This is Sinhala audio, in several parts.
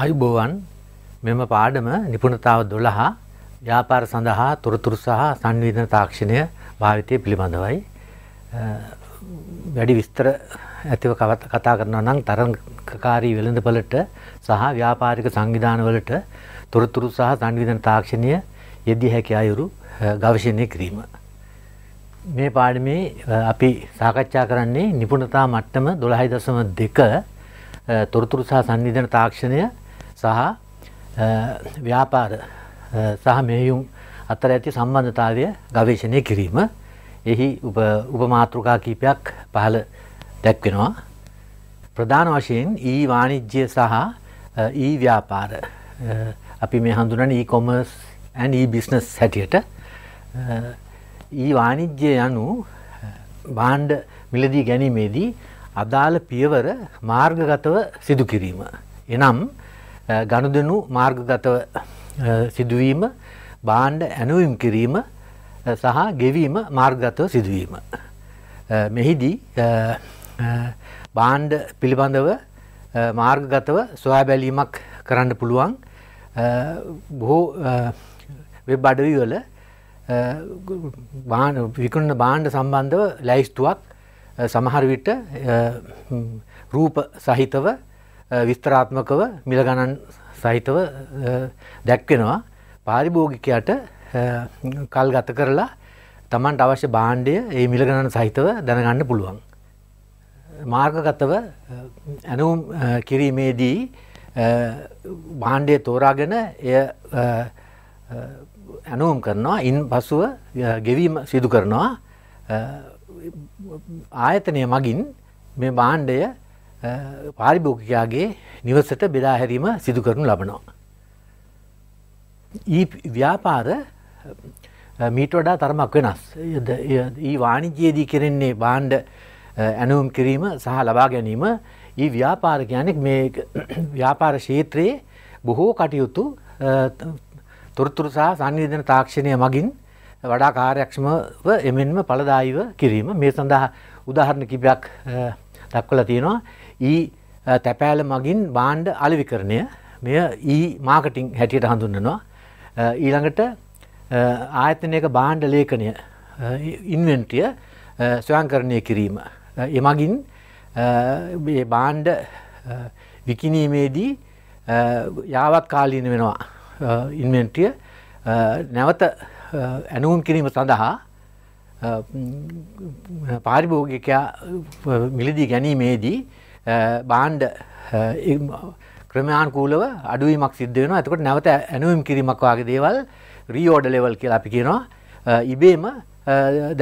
ආයුබෝවන් මෙම පාඩම නිපුණතාව දොළහා ව්‍යාපාර සඳහා තොරතුරු සහ සංවීධන තාක්ෂණය භාවිතය පිළිබඳවයි. වැඩි විස්තර ඇතිව කතා කරනවා නම් තරංකාරී වෙළඳපලට සහ ව්‍යාපාරික සංවිධානවලට තොරතුරු සහ සංවිධන තාක්ෂණය යෙදී හැකි අයුරු ගවශණය කිරීම. මේ පාඩමේ අපි සාකච්ඡා කරන්නේ නිපුණතා මට්ටම 12.2 තොරතුරු සහ සංනිධන තාක්ෂණය සහ ව්‍යාපාර සහ මෙහෙයුම් අතර ඇති සම්බන්ධතාවය ගවේෂණය කිරීම. එහි උපමාතෘකා කීපයක් පහළ දැක්වෙනවා. ප්‍රධාන වශයෙන් ඊ වාණිජ්‍ය සහ ඊ ව්‍යාපාර අපි මේ හඳුනන e-commerce and e-business හැටියට ඊ වාණිජ්‍ය යනු භාණ්ඩ මිලදී ගැනීමේදී අදාළ පියවර මාර්ගගතව සිදු කිරීම. එනම් ගනුදෙනු මාර්ගගතව සිදුවීම භාණ්ඩ ඇනුවම් කිරීම සහ ගෙවීම මාර්ගගතව සිදුවීම. මෙහිදී භාණ්ඩ පිළිබඳව මාර්ගගතව සොයා බැලීමක් කරන්න පුළුවන් බොහෝ වෙබ් අඩවිවල විකුණන බාණ්ඩ සම්බන්ධව ලැයිස්තුවක් සමහරවිට රූප සහිතව විස්තරාත්මකව මිලගණන් සහිතව දැක්වෙනවා පාරිභෝගිකයට කල් ගත කරලා තමන්ට අවශ්‍ය බාණ්ඩය ඒ මිලගණන සහිතව දැනගන්න පුළුවන්. මාර්ගගතව ඇනුම් කිරීමේදී බාණ්ඩය තෝරාගෙන එය ඇනුවම් කරනවා ඉන් පසුව ගෙවීම සිදු කරනවා ආයතනය මගින් මේ බාණ්ඩය පාරිභෝගිකයාගේ නිවසට බෙදා හැරීම සිදු කරනු ලබනවා. ඊ ව්‍යාපාර මීට වඩා තරමක් වෙනස්. ඊ වාණිජයේදී කෙරෙන්නේ බාණ්ඩ ඇනුවම් කිරීම සහ ලබා ගැනීම ඊ ව්‍යාපාර කියනෙක් මේ ව්‍යාපාර ශේත්‍රයේ බොහෝ කටයුතු තොරතුරු සහ සංවේදන තාක්ෂණය මගින් වඩා කාර්යක්ෂමව එමෙන්ම ඵලදායීව කිරීම මේ සඳහා උදාහරණ කිහිපයක් දක්වලා තියෙනවා ඊ තැපෑල මගින් භාණ්ඩ අලෙවිකරණය මෙය ඊ මාකටිං හැටියට හඳුන්වනවා ඊළඟට ආයතනයක භාණ්ඩ ලේඛනය ඉන්වෙන්ටරිය ස්වයංකරණය කිරීම එමගින් මේ භාණ්ඩ විකිණීමේදී යාවත් කාලීන වෙනවා ඉන්වෙන්ටිය නැවත ඇනුවම් කිරීම සඳහා පාරිභෝගිකයා මිලදී ගැනීමේදී බාණ්ඩ ක්‍රමයාන්කූලව අඩුවීමක් සිද්ධ වෙනවා ඇතකොට නැවත ඇනුවම් කිරීමක් වගේ දේවල් රීෝඩ ලෙවල් කියලා අපි කියනවා ඉබේම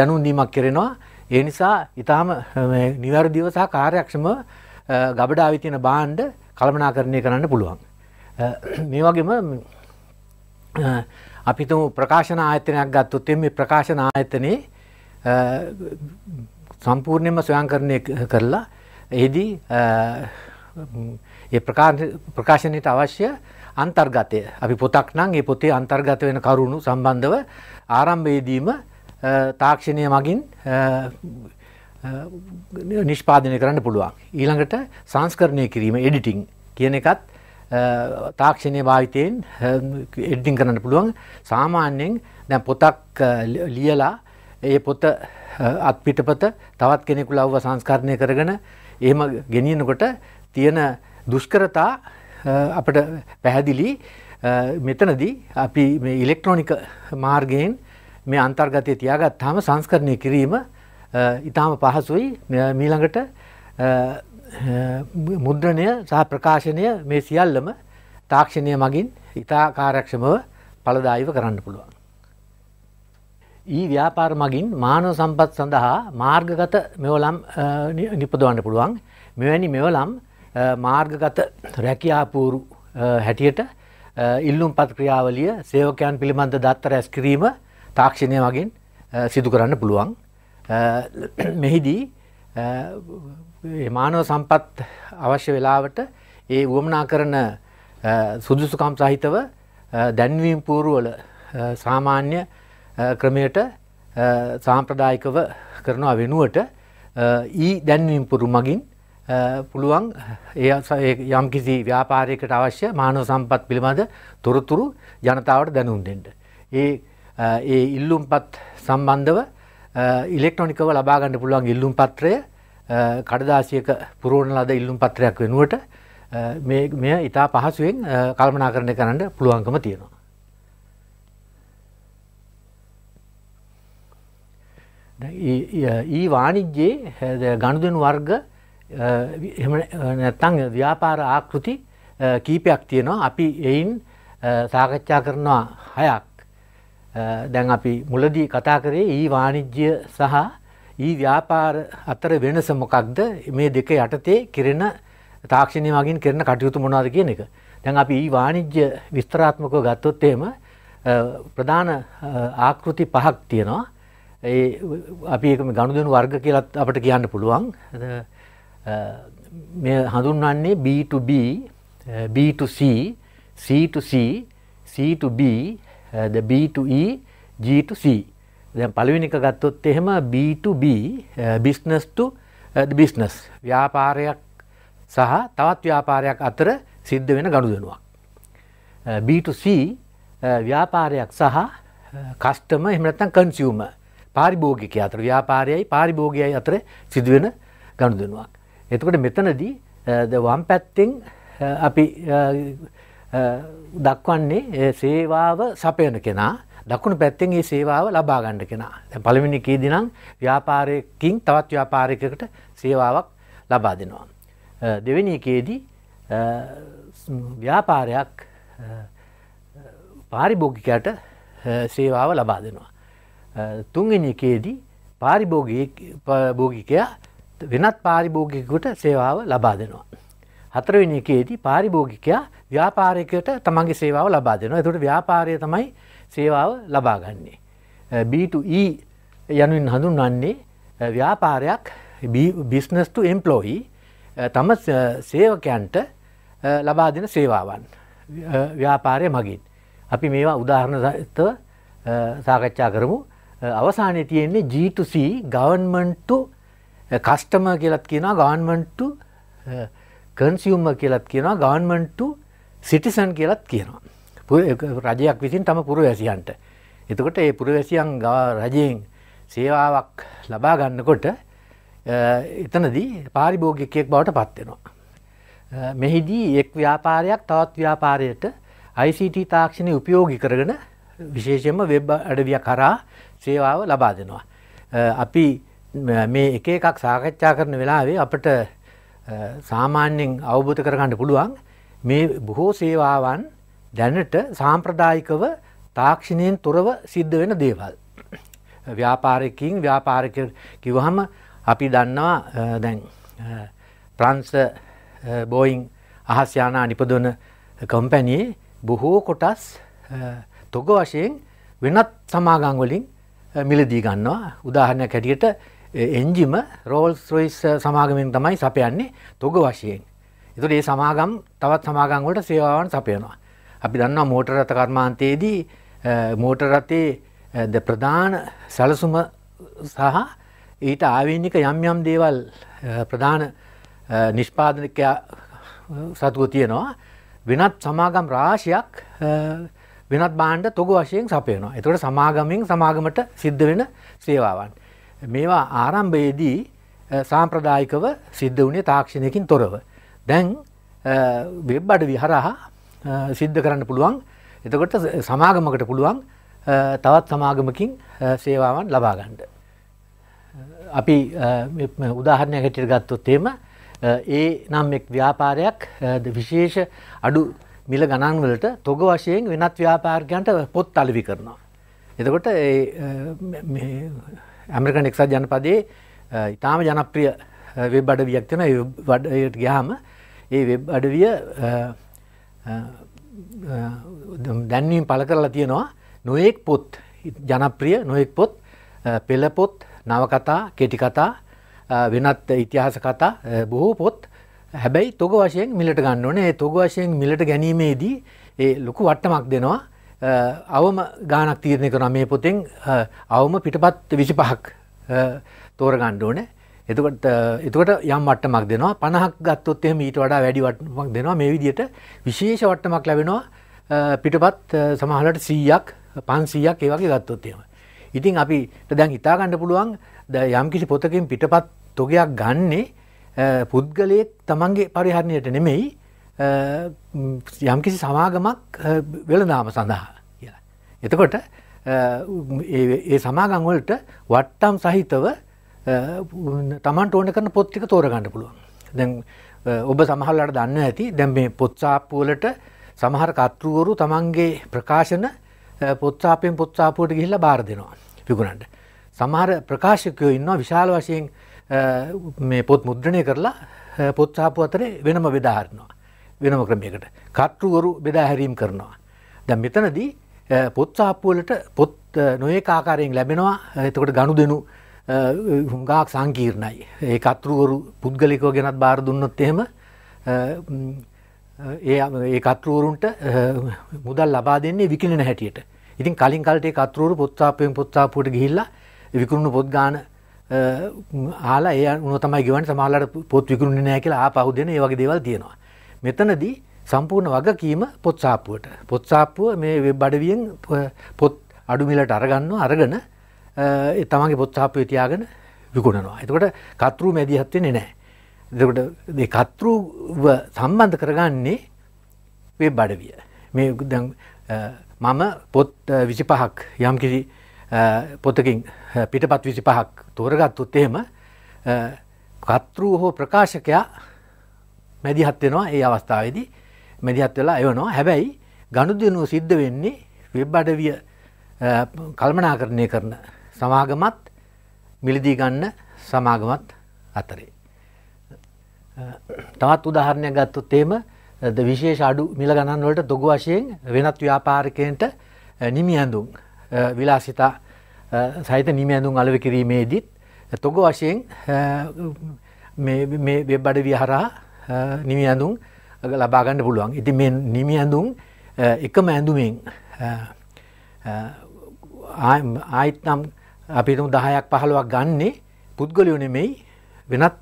දැනුන්දීමක් කරෙනවා ඒ නිසා ඉතාම නිවැරදිව සහ කාර්යක්ෂම ගබඩාවිතියන බාණ්ඩ කළමනාකරණය කරන්න පුළුවන්. මේ වගේම අපි තුමු ප්‍රකාශන ආයතනයක් ගත්තොත් මේ ප්‍රකාශන ආයතනයේ සම්පූර්ණයෙන්ම ස්වයංකරණය කරලා එෙහිදී ඒ ප්‍රකාශනයට අවශ්‍ය අන්තර්ගතය අපි පොතක් නම් ඒ පොතේ අන්තර්ගත වෙන කරුණු සම්බන්ධව ආරම්භයේදීම තාක්ෂණය මගින් නිෂ්පාදනය කරන්න පුළුවන් ඊළඟට සංස්කරණය කිරීම එඩිටිං කියන එකත් තාක්ෂණය භාවිතයෙන් එඩ්ඩිං කරන්න පුළුවන් සාමාන්‍යයෙන් දැන් පොතක් ලියලා ඒ පොත අත්පිටපත තවත් කෙනෙකු ලව්ව සංස්කරණය කරගෙන එහෙම ගෙනියනකොට තියෙන දුෂ්කරතා අපට පැහැදිලි මෙතනදී අපි ඉලෙක්ට්‍රොනික මාර්ගයෙන් මේ අන්තර්ගතය තියාගත් හම සංස්කරණය කිරීම ඉතාම පහසුයි මීළඟට මුද්‍රණය සහ ප්‍රකාශනය මේ සියල්ලම තාක්ෂණය මගින් ඉතා කාරක්ෂමව පලදායිව කරන්න පුළුවන්. ඊ ව්‍යාපාර මගින් මානව සම්පත් සඳහා මාර්ගගත මෙවලම් නිපදවන්න පුළුවන් මෙවැනි මෙවලම් මාර්ගගත රැකියාපූරු හැටියට ඉල්ලුම් පත් ක්‍රියාවලිය සේවකයන් පිළිබඳ දත්ත රැස්කිරීම තාක්ෂණය මගින් සිදු කරන්න පුළුවන් මෙහිදී මානව සම්පත් අවශ්‍ය වෙලාවට ඒ වුවමනා කරන සුදුසුකම් සහිතව දැන්වීම් පූරුවල සාමාන්‍ය ක්‍රමයට සාම්ප්‍රදායිකව කරනවා වෙනුවට ඊ දැන්වීම් පුරු මගින් පුළුවන් ඒ යම් කිසි ව්‍යාපාරයකට අවශ්‍ය මානව සම්පත් පිළිබඳ තොරතුරු ජනතාවට දැනුම් දෙන්න. ඒ ඒ ඉල්ලුම්පත් සම්බන්ධව ඉලෙක්ට්‍රොනිකව ලබාගන්න පුළුවන් ඉල්ලුම් පත්‍රය කඩදාසියක පුරුවන ලද ඉල්ලුම් පත්‍රයක් වෙනුවට මෙය ඉතා පහසුවෙන් කල්මනා කරණය කරන්න පුළුවන්කම තියෙනවා. ඒ වානිජ්‍යයේ ගණුදෙන් වර්ග නැත්තං ව්‍යාපාර ආකෘති කීපයක් තියෙනවා අපි එයින් සාකච්ඡා කරනවා හයක් දැන් අපි මුලදී කතා කරේ ඒ වානිජ්‍ය සහ ඊ ව්‍යාපාර අතර වෙනස මොකක්ද මේ දෙක යටතේ කෙරෙන තාක්ෂණය මගින් කරන කටයුතු මොනාද කියන එක. දැන් අපි ඊ වාණිජ්‍ය විස්තරාත්මකව ගත්තොත් එහෙම ප්‍රධාන ආකෘති පහක් තියෙනවා. ඒ අපි ඒක ගනුදෙනු වර්ග කියලා අපිට කියන්න පුළුවන්. මේ හඳුන්වන්නේ B2B, B2C, C2C, C2B, the B2E, G2C. දැන් පළවෙනි එක ගත්තොත් එහෙම B2B business to business ව්‍යාපාරයක් සහ තවත් ව්‍යාපාරයක් අතර සිද්ධ වෙන ගනුදෙනුවක්. B2C ව්‍යාපාරයක් සහ කස්ටම එහෙම නැත්නම් කන්සියුමර් පාරිභෝගිකයා අතර ව්‍යාපාරයයි පාරිභෝගිකයයි අතර සිදුවෙන ගනුදෙනුවක්. එතකොට මෙතනදී වම් පැත්තෙන් අපි දක්වන්නේ සේවාව සපයන කෙනා දකුණු පැත්තෙන් ඒ සේවාව ලබා ගණ්ඩ කෙනා පළමිනි කීදිනම් ව්‍යාපාරයකින් තවත් ව්‍යාපාරිකකට සේවාවක් ලබා දෙනවා. දෙවැනිකේදී ව්‍යාපාරයක් පාරිභෝගිකයට සේවාව ලබා දෙනවා. තුන්ගනිකේදී පාරිභෝගිකයා වෙනත් පාරිභෝගිකුට සේවාව ලබා දෙනවා. හතරවෙනිකේදී පාරිභෝගිකයා ව්‍යාපාරයකට තමන්ගේ සේවාව ලබා දෙනවා. එතුට ව්‍යාපාරය තමයි සේවාව ලබාගන්නේ. B2E යනුවෙන් හඳුන්වන්නේ ව්‍යාපාරයක් බිස්නස්ට එම්පලෝහි තම සේවකයන්ට ලබා දෙන සේවාවන් ව්‍යාපාරය මගින්. අපි මේවා උදාහරණතව සාකච්ඡා කරමු අවසානය තියෙන්නේ G2C ගවන්මන්ටු කස්ටම කියලත් කියනවා ගවන්මන්ටු කන්සිියම්ම කියලත් කියනවා ගවන්මන්ටු සිටිසන් කියලත් කියනවා. රජයක් විසින් තම පුරවැසියන්ට. එතකොට ඒ පුරවැසියන් රජයෙන් සේවාවක් ලබා ගන්නකොට එතනදී පාරිභෝගිකයෙක් බවට පත්වෙනවා. මෙහිදී එක් ව්‍යාපාරයක් තවත් ව්‍යාපාරයට ICT තාක්ෂණය උපයෝගි කරගෙන විශේෂයෙන්ම වෙබ් අඩවිය කරා සේවාව ලබා දෙනවා. අපි මේ එක එකක් සාකච්ඡා කරන වෙලාවේ අපට සාමාන්‍යයෙන් අවබෝධ කරගන්න පුළුවන් මේ බොහෝ සේවාවන් දැනට සාම්ප්‍රදායිකව තාක්ෂණයෙන් තොරව සිද්ධ වෙන දේවල්. ව්‍යාපාරකින් ව්‍යාපාරක කිවහම අපි දන්නවා දැන් ප්‍රන්ස බෝයින් අහස්යානා නිපදන කම්පැනයේ බොහෝ කොටස් තොග වශයෙන් වෙනත් සමාගංවලින් මිලදී ගන්නවා උදාහරණයක් හැටියට එන්ජිම රෝල් ස්රයිස් සමාගමින් තමයි සපයන්නේ තොග වශයෙන්. එතුට ඒ සමාගම් තවත් සමාගංවලට සේවාවන් සපයනවා. අපි දන්නවා මෝටර රථ කර්මාන්තයේදී මෝටර රථයේ ප්‍රධාන සැලසුම සහ ඊට ආවේනික යම් යම් දේවල් ප්‍රධාන නිෂ්පාදනකයා සතුව තියෙනවා වෙනත් සමාගම් රාශියක් වෙනත් බාණ්ඩ තොග වශයෙන් සපයනවා. එතකොට සමාගමින් සමාගමට සිද්ධ වෙන සේවාවන්. මේවා ආරම්භයේදී සාම්ප්‍රදායිකව සිද්ධ වුණේ තාක්ෂණයකින් තොරව. දැන් වෙබ් අඩවි හරහා සිද්ධ කරන්න පුළුවන් එතකොට සමාගමකට පුළුවන් තවත් සමාගමකින් සේවාවන් ලබාගන්ඩ. අපි උදාහරණය හැටිට ගත්තොත් එම ඒ නම් එක් ව්‍යාපාරයක් විශේෂ අඩු මිල ගණන්වලට තොග වශයෙන් වෙනත් ව්‍යාපාර්ගයන්ට පොත් අලිවි කරනවා. එතකොට ඇමරිකන් එක්සත් ජනපදයේ ඉතාම ජනප්‍රිය වෙබ් අඩවියක් වෙන වඩයට ගයාම ඒ වෙබ් අඩවිය දැන්වීම් පළ කරලා තියෙනවා නොයෙක් පොත් ජනප්‍රිය නොයෙක් පොත් පෙළපොත් නවකතා කෙටිකතා වෙනත් ඉතිහාස කතා බොහෝ පොත් හැබැයි තොග වශයෙන් මිලට ගන්න ඕනේ ඒ තොග වශයෙන් මිලට ගැනීමේදී ඒ ලොකු වට්ටමක් දෙනවා අවම ගානක් තීරණය කරන මේ පොතෙන් අවම පිටපත් විසි පහක් තෝර ගණ්ඩ ඕනේ එතකොට එතකොට යම් වට්ටමක් දෙනවා 50ක් ගත්තොත් එහෙම ඊට වඩා වැඩි වට්ටමක් දෙනවා මේ විදිහට විශේෂ වට්ටමක් ලැබෙනවා පිටපත් සමහරවිට 100ක් 500ක් ඒ වගේ ගත්තොත් එහෙම. ඉතින් අපිට දැන් හිතා ගන්න පුළුවන් යම් කිසි පොතකින් පිටපත් තොගයක් ගන්නේ පුද්ගලයෙක් Tamange පරිහරණයට නෙමෙයි යම් කිසි සමාගමක් වෙළඳාම සඳහා කියලා. එතකොට ඒ සමාගම් වලට වට්ටම් සහිතව තමන්ට ඕන කරන පොත්තික තෝරගන්න පුළුවන් දැන් ඔබ සමහල්ලට දන්න ඇති දැම් මේ පොත්සාප්පුුවලට සමහර කතෘවරු තමන්ගේ ප්‍රකාශන පොත්සාපයෙන් පොත්සාපුුවට ගිහිල්ල බාර දෙනවා පිකුණන්ට සමහර ප්‍රකාශකයෝ ඉන්නවා විශාල වශයෙන් මේ පොත් මුද්‍රණය කරලා පොත්සාපු අතරේ වෙනම බෙදාහරනවා වෙනම ක්‍රමයකට කට්ටුවරු බෙදා හැරීම් කරනවා. දැ මෙතනදී පොත්සාප්පුුවලට පොත් නොඒ ආකාරයෙන් ලැබෙනවා එතකොට ගණු දෙනු හුඟාක් සංකීර්ණයි ඒ කතරුවරු පුද්ගලිකෝ ගෙනත් බාර දුන්නොත් එහෙම ඒ ඒ කතරුවරුන්ට මුදල් ලබා දෙන්නේ විකිණෙන හැටියට ඉතින් කලින් කලට ඒ කතරුවරු පොත්සාපයෙන් පොත්සාපුවට ගිහිල්ලා විකුණුණු පොත් ගාන ආලා ඒ අනුව තමයි ගෙවන්නේ සමහරවිට පොත් විකුණුන්නේ නැහැ කියලා ආපහු දෙන ඒ වගේ දේවල් තියෙනවා මෙතනදී සම්පූර්ණ වගකීම පොත්සාප්පුවට පොත්සාප්පුව මේ බඩවියෙන් පොත් අඩුමිලට අරගන්නවා අරගෙන තමන්ගේ පොත්සාපය තියාගෙන විකුණනවා. එතකොට කතරු මැදිහත්වෙන්නේ නෑ. එතකොට කතරු සම්බන්ධ කරගන්නේ වෙබ් අඩවිය. මේ මම පොත් විසි පහක් යම් කිසි පොතකින් පිටපත් විසි පහක් තෝරගත්තුත් එහෙම කතරු හෝ ප්‍රකාශකයා මැදිහත්වෙනවා ඒ අවස්ථාවේදී මැදිහත් වෙලා එවනවා හැබැයි ගණුදනුව සිද්ධ වෙන්නේ වෙබ් අඩවිය කල්මනා කරණය කරන සමාගමත් මිලදී ගන්න සමාගමත් අතරේ. තවත් උදාහරණයක් ගත්තොත් එම විශේෂ අඩු මිල ගණන් වලට දොගු වශයෙන් වෙනත් ව්‍යාපාරිකයන්ට නිමි ඇඳුම් විලාසිතා සහිත නිමි ඇඳුම් අලව කිරීමේදීත් තොග වශයෙන් මේ වෙබ්බඩ විහරා නිමි ඇඳුම් ලබාගන්න පුළුවන් ඉති මේ නිමි ඇඳුම් එකම ඇඳුමෙන් ආයත්නම් අපි දහයක් පහළුවක් ගන්නේ පුද්ගලයනෙමෙයි වෙනත්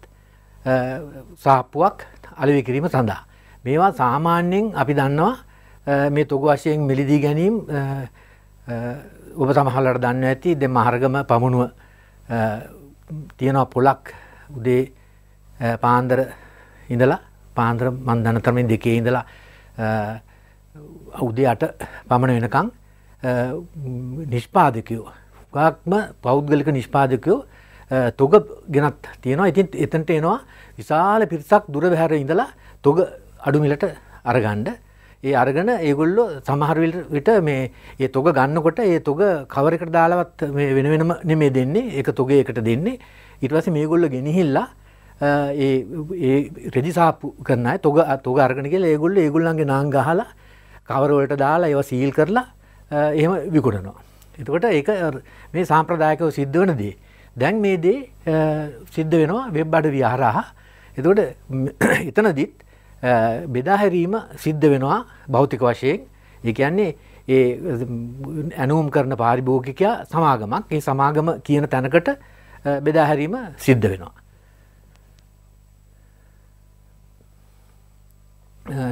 සාප්පුුවක් අලවි කිරීම සඳහා. මේවා සාමාන්‍යයෙන් අපි දන්නවා මේ තොගු වශයෙන් මිලිදී ගැනීම් ඔබ සමහලට දන්න ඇති දෙ මහර්ගම පමුණුව තියෙනවා පොලක් උදේ පාන්දර ඉඳලා පාන්දර මන්දනතරමින් දෙකේ ඉඳලා අවුදේ අට පමණ වෙනකං නිෂ්පාදකයෝ ගාක්ම පෞද්ගලික නිෂ්පාදකයෝ තොග ගෙනත් තියෙනවා ඉතින් එතන්ට එනවා විශාල පිරිසක් දුර බැහැර ඉඳලා තොග අඩුමිලට අරගණ්ඩ ඒ අරගෙන ඒගොල්ලො සමහරවිල් විට මේ ඒ තොග ගන්නකොට ඒ තොග කවරකට දාලවත් වෙන වෙනම නෙමේ දෙන්නේ එක තොග එකට දෙන්නේ ඉටවස මේගොල්ල ගෙනහිල්ලා ඒ රෙජිසාපු කරන්න තොග තොග අරගෙනගේ ඒගොල්ල ඒගොල්ලන්ගේ නාංගහලා කවරවලට දාලා ඒව සීල් කරලා එහෙම විකුණනවා එතකොට ඒක මේ සාම්ප්‍රදායකව සිද්ධ වන දේ. දැන් මේ දේ සිද්ධ වෙනවා වෙබ් අඩවිය හරහා. එතකොට එතනදිත් බෙදාහැරීම සිද්ධ වෙනවා භෞතික වශයෙන්. ඒ කියන්නේ ඒ ඇනුම් කරන පාරිභෝගිකයා සමාගමක් ඒ සමාගම කියන තැනකට බෙදාහැරීම සිද්ධ වෙනවා.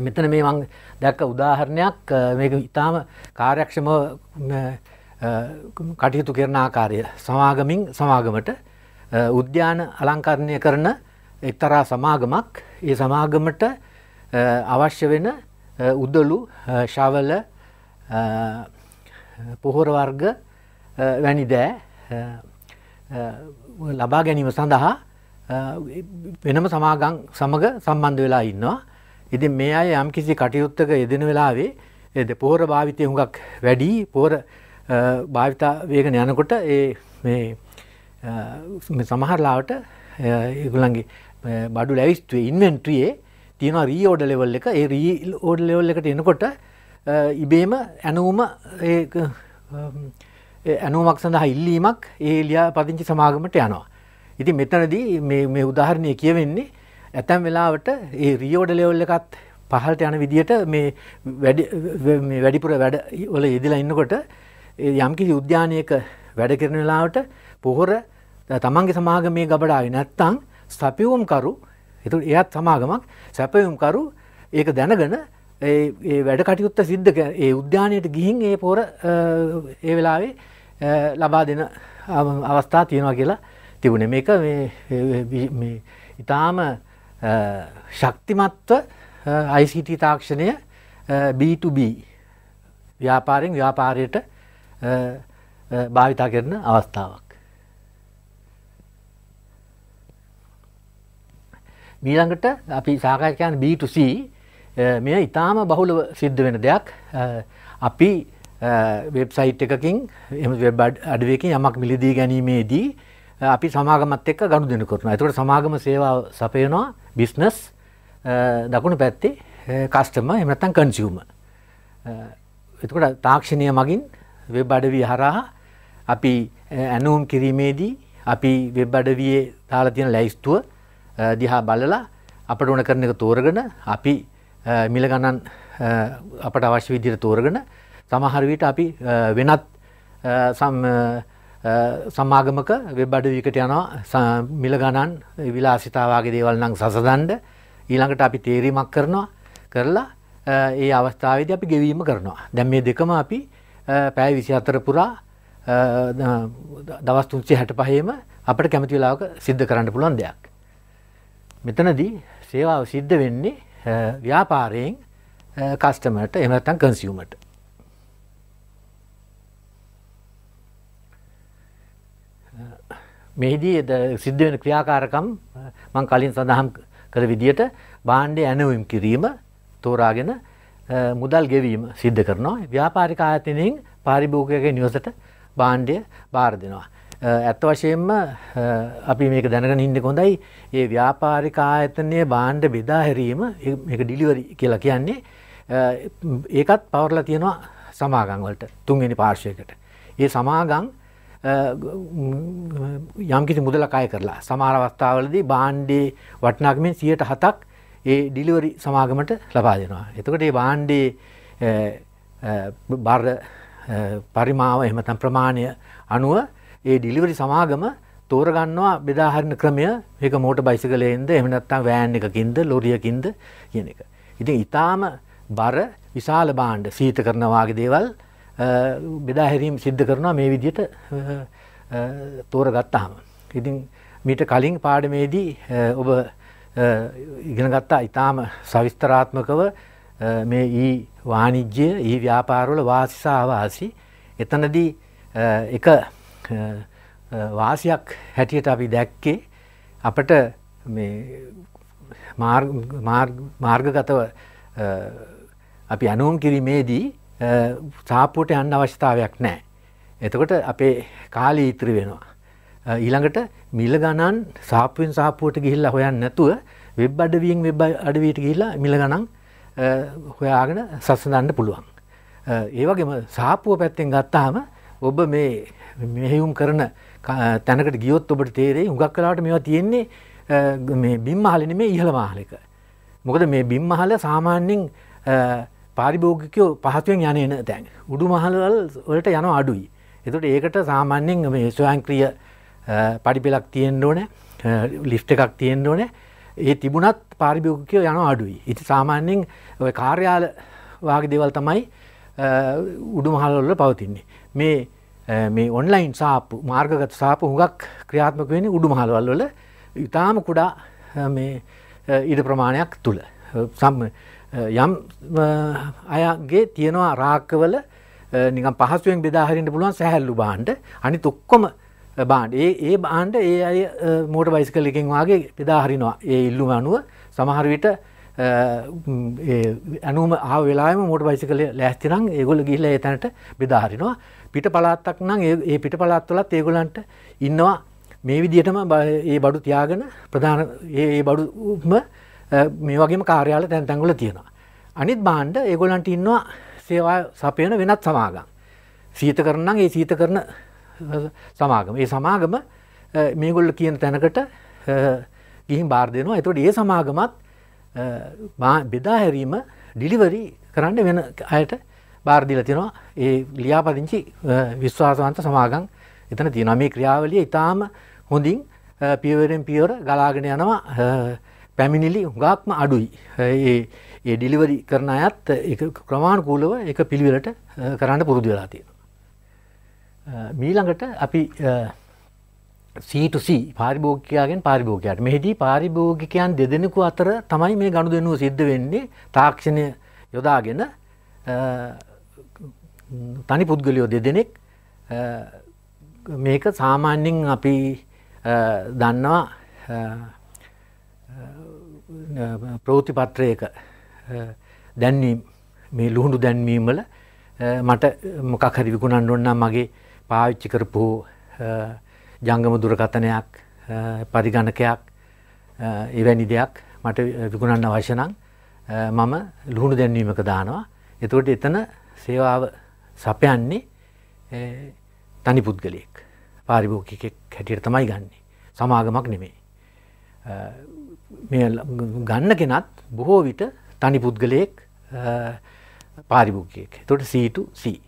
මෙතන මේ මං දැක්ක උදාහරණයක් මේක ඉතාම කාර්යක්ෂම කටයුතු කරන ආකාරය සමාගමින් සමාගමට උද්‍යාන අලංකරණය කරන එක්තරා සමාගමක් ඒ සමාගමට අවශ්‍ය වෙන උදලු ශවල පොහොර වර්ග වැනි දෑ ලබා ගැනීම සඳහා වෙනම සමාගම් සමග සම්බන්ධ වෙලා ඉන්නවා. ඉතින් මේ අය යම් කිසි කටයුත්තක යෙදෙන වෙලාවේ පොහොර භාවිතය හුඟක් වැඩි පොහොර භාවිතා වේගෙන යනකොට ඒ මේ සමහරලාවට ඒගුලන්ගේ බඩු ලැවිස්තුවේ ඉන්වෙන්ට්‍රියේ තියෙනවා රීෝඩ ලෙවල් එක ඒ රී ෝඩ ලෙවල් එකට එනකොට ඉබේම ඇනුවම ඇනුවමක් සඳහා ඉල්ලීමක් ඒ ලියා පදිංචි සමාගමට යනවා. ඉති මෙතනදී මේ උදාහරණය කියවෙන්නේ ඇතැම් වෙලාවට ඒ රියෝඩ ලෙවල් එකත් පහල්ට යන විදිහට මේ වැඩිපුර වැඩ වල යෙදිලා ඉන්නකොට යම්කිසි උද්‍යානයක වැඩ කරන වෙලාවට පොහොර තමන්ගේ සමාගමේ ගබඩාවේ නැත්තං සැපියුම්කරු එතු එයත් සමාගමක් සැපයුම්කරු ඒක දැනගෙන ඒ වැඩ කටයුත්ත සිද්ධ ඒ උද්‍යානයට ගිහින් ඒ පොර ඒ වෙලාවේ ලබා දෙන අවස්ථා තියෙනවා කියලා තිබුණ මේක ඉතාම ශක්තිමත්ව ICT තාක්ෂණය B2B ව්‍යාපාරෙන් ව්‍යාපාරයට භාවිතා කරන අවස්ථාවක්. මීළඟට අපි සාකච්ඡාන B2C මෙය ඉතාම බහුලව සිද්ධ වෙන දෙයක් අපි වෙබ්සයිට් එකකින් එම වෙබ් අඩුවකින් යමක් මිලදී ගැනීමේදී අපි සමාගමත් එක්ක ගණු දෙන කරනවා ඇතුට සමාගම සේවාව සපයනවා බිස්නස් දකුණු පැත්තේ කස්ටම එමනත්තන් කන්සිියුම එතකොට තාක්ෂණය මගින් වෙබ් අඩවිය හරහා අපි ඇනුවම් කිරීමේදී අපි වෙබ් අඩවයේ තාලා තියෙන ලැයිස්තුව දිහා බලලා අපට ඕන කරන එක තෝරගෙන අපි මිල ගණන් අපට අවශ්‍ය විදිහට තෝරගෙන සමහර විට අපි වෙනත් සමාගමක වෙබ් අඩවියකට යනවා මිල ගණන් විලාසිතාවාගේ දේවල් නම් සසදන්ඩ ඊළඟට අපි තේරීමක් කරනවා කරලා ඒ අවස්ථාවේදී අපි ගෙවීම කරනවා. දැන් මේ දෙකම අපි පැෑ විසි අතර පුරා දවස් තුන්සේ හැට පහේම අපට කැමති වෙලාවක සිද්ධ කරන්න පුළන් දෙයක්. මෙතනදී සේවාව සිද්ධ වෙන්නේ ව්‍යාපාරයෙන් කස්ටමට එමතන් කන්සියමට. මෙහිදී සිද්ධ වෙන ක්‍රියාකාරකම් මං කලින් සඳහම් කර විදියට බාණ්ඩය ඇනවම් කිරීම තෝරාගෙන මුදල් ගෙවීම සිද්ධ කරනවා. ව්‍යාපාරික ආයතනයෙන් පාරිභෝගිකයගේ නිවසට බාණ්ඩය බාර දෙනවා. ඇත්ත වශයෙන්ම අපි මේක දැනගෙන ඉන්න කොඳයි ඒ ව්‍යාපාරික ආයතනය බාණ්ඩ බෙදා හැරීම එක ඩිලිවරි කියලා කියන්නේ ඒකත් පවරලා තියෙනවා සමාගංවලට තුන්වෙනි පාර්ශයකට. ඒ සමාගං යම්කිසි මුදල කය කරලා සමාර අවස්ථාවලදී බාණ්ඩේ වටනාකමෙන් සියයට හතක් ඒ ඩිලිවරි සමාගමට ලබා දෙනවා. එතකට ඒ බාණ්ඩේ බර පරිමාව එහමතම් ප්‍රමාණය අනුව ඒ ඩිලිවරි සමාගම තෝරගන්නවා බෙදාහරණ ක්‍රමය එක මෝට බයිසිකලයෙන්ද එමනත්තම් වෑන් එකකින්ද ලොරියකින්ද කියන එක. ඉතින් ඉතාම බර විශාල බාණ්ඩ සීත කරනවාගේ දේවල් බෙදාහැරීම් සිද්ධ කරනවා මේ විදියට තෝරගත්තාහම. ඉතින් මීට කලින් පාඩමේදී ඔබ ඉගෙනගත්තා ඉතාම සවිස්තරාත්මකව මේ ඊ වානිජ්‍ය ඒ ව්‍යාපාරවල වාසිසාවාසි එතනදී එක වාසියක් හැටියට අපි දැක්කේ අපට මාර්ගගතව අපි ඇනුවම් කිරීමේදී සාප්පුවට යන්න අවශ්‍යතාවයක් නෑ. එතකොට අපේ කාලී ඉතිරි වෙනවා. ඊළඟට මිල ගණන් සාපුවෙන් සාපුවට ගිහිල්ලා හොයන් නැතුව වෙබ් අඩවියෙන් වෙබ් අඩවීට ගිහිල්ලා මිල ගණන් හොයාගෙන සස්සඳන්න පුළුවන්. ඒවගේම සාපුුව පැත්තෙන් ගත්තාම ඔබ මේ මෙහෙවුම් කරන තැනකට ගියොත් ඔබට තේරේ හුඟක් කලාට මෙවා තියෙන්නේ බිම්මහලන මේ ඉහළ මාහලක. මොකද මේ බිම්මහල සාමාන්‍යෙන් පාරිභෝගිකයෝ පහතුවෙන් යන එන තැන්. උඩු මහලවල් වලට යන අඩුයි. එතුට ඒකට සාමාන්‍යෙන් මේ ස්වයංක්‍රිය පඩිපෙලක් තියෙන් ඕන ලිස්්ට එකක් තියෙන් ඕන ඒ තිබුණත් පාරිභියෝගකය යන අඩුයි. ඉති සාමාන්‍යෙන් ඔය කාර්යාල වගේ දෙවල් තමයි උඩු මහල්ලොල්ල පවතින්නේ. මේ මේ ඔන්ලයින් සාපපු මාර්ගගත සාප හුඟක් ක්‍රියාත්මක වෙන උඩු මහල්වල්ලොල ඉතාම කුඩා ඉඩ ප්‍රමාණයක් තුළ. සම් යම් අයගේ තියෙනවා රාක්කවල නිකම් පහසුවෙන් බෙදාහරින්ට පුළුවන් සැහැල්ලු බාන්ට අනි තුක්කොම බාන්ඩ ඒ ඒ බාන්ඩ ඒ අය මෝට බයිස්කල් එකෙන් වගේ පෙදා හරිනවා ඒ ඉල්ලුම අනුව සමහරවිට ඇනුම ආවෙලාම මෝට බයිසිකල ලෑස්තිනම් ඒගොල ගිහිල එතැනට බෙදාහරිනවා පිට පලාත්තක් නම් ඒ පිට පලාත්වලත් ඒගොලන්ට ඉන්නවා මේ විදිටම ඒ බඩු තියාගෙන ප්‍රධාන ඒ බඩුම මේ වගේම කාර්යාල තැන්තැංගල තියෙනවා. අනිත් බාණ්ඩ ඒගොලන්ට ඉන්නවා සේවා සපයන වෙනත් සමාගම්. සීත කරනම් ඒ සීත කරන සමාගම ඒ සමාගම මේගොල්ල කියන තැනකට ගිහින් බාර් දෙනවා එතකොට ඒ සමාගමත් බෙදා හැරීම ඩිලිවරි කරන්න වෙන අයට බාර්දිල තිනවා ඒ ලියාපදිංචි විශ්වාසවන්ත සමාගම් එතන තියෙනවා මේ ක්‍රියාවලිය ඉතාම හොඳින් පියවරෙන් පියවර ගලාගෙන යනවා පැමිණිලි හුඟක්ම අඩුයි ඒ ඩිලිවරි කරන අයත් ක්‍රමාණකූලව එක පිළිවෙලට කරන්න පුරුදු වෙලා තියෙනවා මීළඟට අපි සීටසි පාරිභෝගකයාගෙන් පාරිභෝගකයාට මෙහිදී පාරිභෝගිකයන් දෙදෙනෙකු අතර තමයි මේ ගණු දෙනුව සිද්ධ වෙන්නේ තාක්ෂණය යොදාගෙන තනි පුද්ගලියෝ දෙදෙනෙක් මේක සාමාන්‍යෙන් අපි දන්නවා ප්‍රෝතිපත්‍රයක දැන්වීම් මේ ලුහුණු දැන්වීමල මට මොකක් හරි විකුණන් ඔන්නම් මගේ පාවිච්චි කරපු ජංගම දුරකථනයක් පරිගණකයක් එවැනි දෙයක් මට විකුණන්න අවශ්‍යනං මම ලුහුණු දැන්වීමක දානවා. එතුවට එතන සේවාව සපයන්නේ තනි පුද්ගලයෙක් පාරිභෝකිකෙක් හැටියට තමයි ගන්නේ සමාගමක් නෙමේ. ගන්න කෙනත් බොහෝ විට තනි පුද්ගලයෙක් පාරිභෝකයෙක් තොට සීටු සී.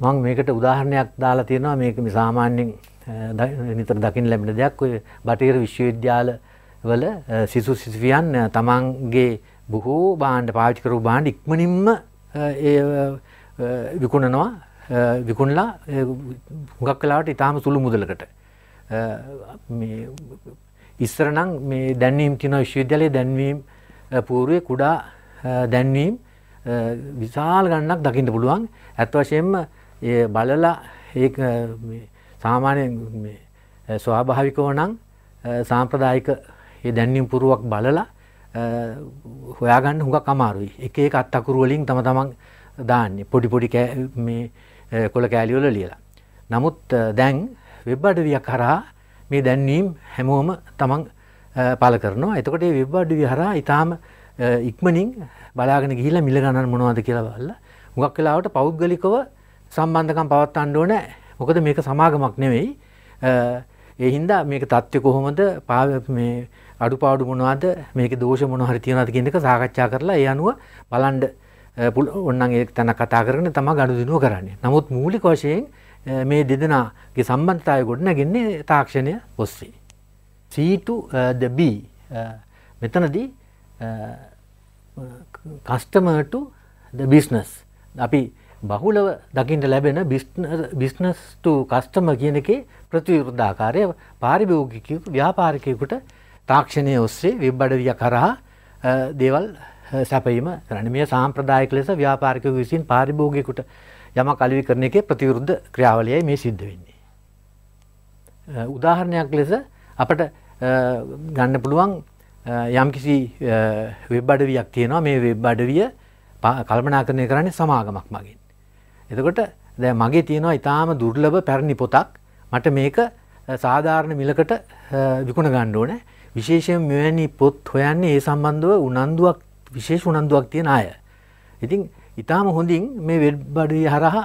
මං මේකට උදාහරණයක් දාලා තියෙනවා මේක සාමාන්‍යෙන් නිතර දකිින් ලැබෙන දෙයක් ඔය බටීර විශ්වවිද්‍යාල වල සිසු සිසිවියන් තමන්ගේ බොහෝ බාණ්ඩ පාච්කරු බාණ්ඩ ඉක්මනින්ම විකුණනවා විකුණලා හුඟක් කලාට ඉතාම සුළු මුදලකට ඉස්සරනම් මේ දැන්වීම් තින විශ්වවිද්‍යාලය දැන්වීම් පූරුවේ කුඩා දැන්වීම් විශාල් ගන්නක් දකිට පුළුවන් ඇත්වශයෙන්ම ඒ බලලා ඒ සාමානයෙන් ස්වාභාවිකව නම් සාම්ප්‍රදායික ඒ දැන්නම් පුරුවක් බලලා හොයාගන්න හුඟක් අමාරුයි එක එක අත්තකුරුවලින් තම තමන් දාන්නේ පොඩි පොඩි මේ කොළ කෑලිවල ලියලා. නමුත් දැන් වෙබ් අඩවියක් හරහා මේ දැන්වීම් හැමෝම තමන් පල කරනවා එතකොට ඒ වෙබ් අඩුවි හරහා ඉතාම ඉක්මනින් බලාගෙන ගිහිලා මිල ගණන් මොනවද කියලා බල්ලා හුඟක් වෙලාවට පෞද්ගලිකව සම්බන්ධකම් පවත්වන්න ඕන මොකද මේක සමාගමක් නෙවෙයි එහින්දා මේක තත්ත්ව කොහොමද මේ අඩු පාඩු මොනවාද මේක දෝෂ මොනහරි තියෙනවද කියන එක සාකච්ඡා කරලා ඒ අනුව බලන්න ඔන්න ඒ තැන කතා කරගෙන තමයි ගනුදෙනුව කරන්නේ. නමුත් මූලික වශයෙන් මේ දෙදෙනාගේ සම්බන්ධතාවය ගොඩනගන්නේ තාක්ෂණය ඔස්සේ. C2B මෙතනදී customer to the business අපි බහුලව දකිින්ට ලැබෙන බිස්නස්තු කස්ටම කියන එකේ ප්‍රතිවිරුද්ධාකාරය පාරිභෝගිකයකු ව්‍යාපාරිකයකුට තාක්ෂණය ඔස්සේ විබ්බඩවිය කරහා දේවල් සැපීම රන මේ සාම්ප්‍රදායක ලෙස ව්‍යාපාරික විසින් පාරිභෝගයකුට යම කලවි කරන එක ප්‍රතිවරුද්ධ ක්‍රියාවලයයි මේ සිද්ධ වෙන්නේ. උදාහරණයක් ලෙස අපට ගන්න පුළුවන් යම්කිසි වෙබ්බඩවියක් තියෙනවා මේ වෙබ්බඩවිය කල්පනා කරණය කරන්නේ සමාගමක් මගින්. එතකොට දැ මගේ තියෙනවා ඉතාම දුර්ලභ පැරණි පොතක් මට මේක සාධාරණ මිලකට විකුණ ගණ්ඩෝන විශේෂයෙන් මෙවැනි පොත් හොයන්නේ ඒ සම්බන්ධව උනන්දුවක් විශේෂ උනන්දුවක් තියෙන අය. ඉතින් ඉතාම හොඳින් මේ වෙඩ් බඩිය හරහා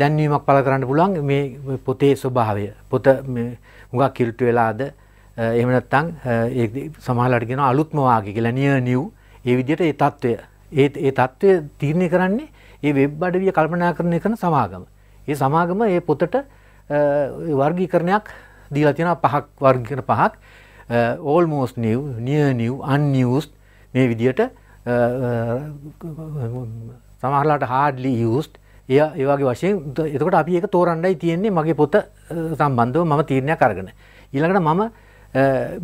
දැන්වීමක් පල කරන්න පුළන් මේ පොතේ ස්වභාවය පොත මුගක් කිල්ටු වෙලාද එමනත්තං සමහලටගෙන අලුත්මවාගේ කියලා නිය නිව් ඒ විදියට ඒ තත්ත්වය ඒ තත්ත්වය තීරණය කරන්නේ ඒ වෙබ් අඩවිය කල්පනා කරණය කරන සමාගම. ඒ සමාගම ඒ පොතට වර්ගීකරණයක් දීලා තියෙන පහක් වර්ගකර පහක් ඕල්මෝස් නිව් නිය නිව් අන්නියස් මේ විදියට සමහරලාට හාඩ්ලි යස්ට එය ඒවාගේ වශයෙන් එතකට අපි එක තෝරණ්ඩයි තියෙන්නේ මගේ පොත සම්බන්ධව මම තීරණය කරගෙන. ඊළඟට මම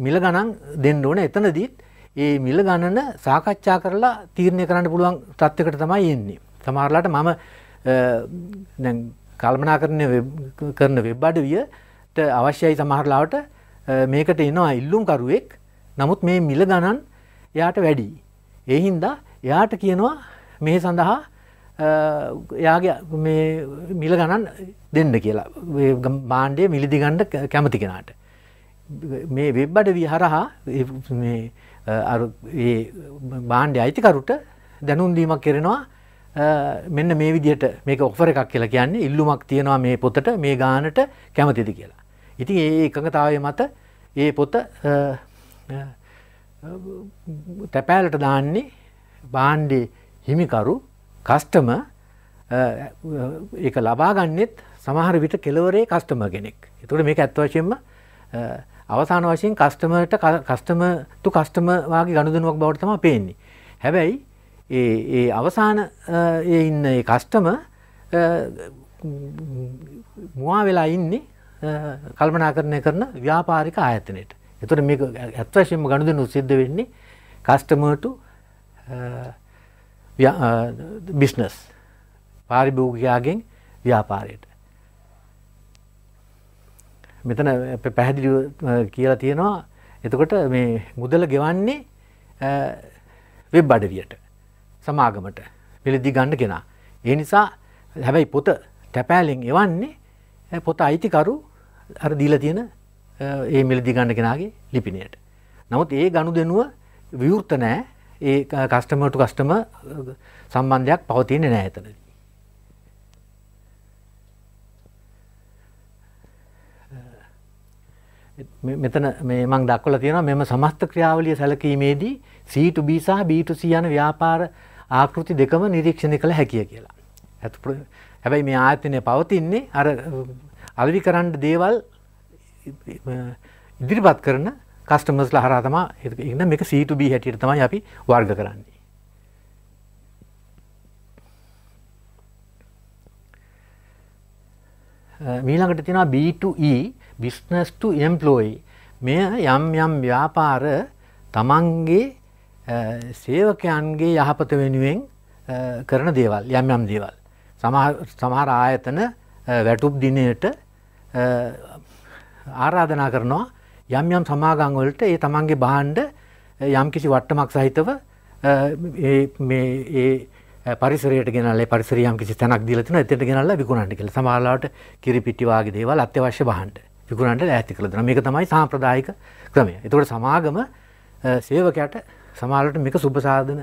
මිල ගණන් දෙන්න ඕන එතනදීත් ඒ මිල ගණන සාකච්ඡා කරලා තීරණය කරන්න පුළුවන් තත්වකට තමයි එන්නේ. තමාරලාට මම කල්මනා කරන කරන වෙබ් අඩවියට අවශ්‍යයි සමහරලාවට මේකට එනවා ඉල්ලුම්කරුවෙක් නමුත් මේ මිල ගණන් එයාට වැඩි. එහින්දා එයාට කියනවා මේ සඳහා එයාගේ මිල ගණන් දෙන්න කියලා බාණ්ඩය මිලිදිගණ්ඩ කැමති කෙනාට. මේ වෙබ්බඩ විහරහා බාණ්ඩය අයිතිකරුට දැනුන්දීමක් කෙරෙනවා මෙන්න මේ විදිහට මේක ඔෆර එකක් කියලා කියන්නේ ඉල්ලුමක් තියෙනවා මේ පොතට මේ ගානට කැමතිද කියලා. ඉතින් ඒ එකඟතාවය මත ඒ පොත තැපෑලට දාන්නේ බාණ්ඩේ හිමිකරු කස්ටම ඒක ලබාගන්නෙත් සමහර විට කෙලවරේ කස්ටම කෙනෙක්. එතුට මේක ඇත්වශයෙන්ම අවසාන වශයෙන් කස්ටමට කස්ටම තු කස්ටම වගේ ගණුදනුවක් බවටතම පේන්නේ. හැබැයි ඒ අවසාන ඉන්න කස්ටම මවා වෙලා ඉන්නේ කල්පනා කරණය කරන ව්‍යාපාරික ආයතනයට එතුට මේ ඇත්වශයෙන්ම ගණුදනු සිද්ධ වෙන්නේ කස්ටමටු බිස්නස් පාරිභූගයාගෙන් ව්‍යාපාරයට මෙතන පැහැදිලි කියලා තියෙනවා එතකොට මේ මුදල ගෙවන්නේ වෙබ් අඩවියට සමාගමට පිළිදි ගන්න කෙනා. ඒ නිසා හැබැයි පොත තැපෑලෙන් එවන්නේ පොත අයිතිකරු අර දීල තියෙන ඒ මිලදි ගන්න කෙනගේ ලිපිනයට. නමුත් ඒ ගණු දෙනුව විවෘත නෑ ඒ කස්ටමට කස්ටම සම්බන්ධයක් පවතින්නේ නෑ ඇතනද. මෙතන මේ මං දක්වල තියෙන මෙම සමස්ත ක්‍රියාවලිය සැලකීමේදී සීටු බිසා බීටු සියන ව්‍යාපාර ආකෘති දෙකම නිරීක්ෂණය කළ හැකිය කියලා. ඇතු හැබැයි මේ ආයතනය පවතින්නේ අර අලවි කරන්න දේවල් ඉදිරිපත් කරන කස්ටමස් ලහරා තමා ඉන්න මේක සීටුබී හැටියට තමයි අපි වර්ග කරන්නේ. මීළඟට තියෙනවා B2E බිස්නස් to එම්ප්ලෝයි e, මෙය යම් යම් ව්‍යාපාර තමන්ගේ සේවකයන්ගේ යහපත වෙනුවෙන් කරන දේවල් යම් යම් දේවල්. සමහර ආයතන වැටුප් දිනයට ආරාධනා කරනවා යම් යම් සමාගංවලට ඒ තමන්ගේ බාණ්ඩ යම් කිසි වට්ටමක් සහිතව පරිසරයට ගෙනල පරිසරයම් කිසි තැනක් දිලතින එතට ගෙනල්ල විකුණන්ට කළ සමාලාට කිරිපිටිවාගේ දේවල් අත්‍යවශ්‍ය බහන්ට විකුණන්ට ඇති කළ දන මේක තමයි සාම්ප්‍රදායික ක්‍රමය එතුවට සමාගම සේවකයට සමාලට මේක සුබ සාධන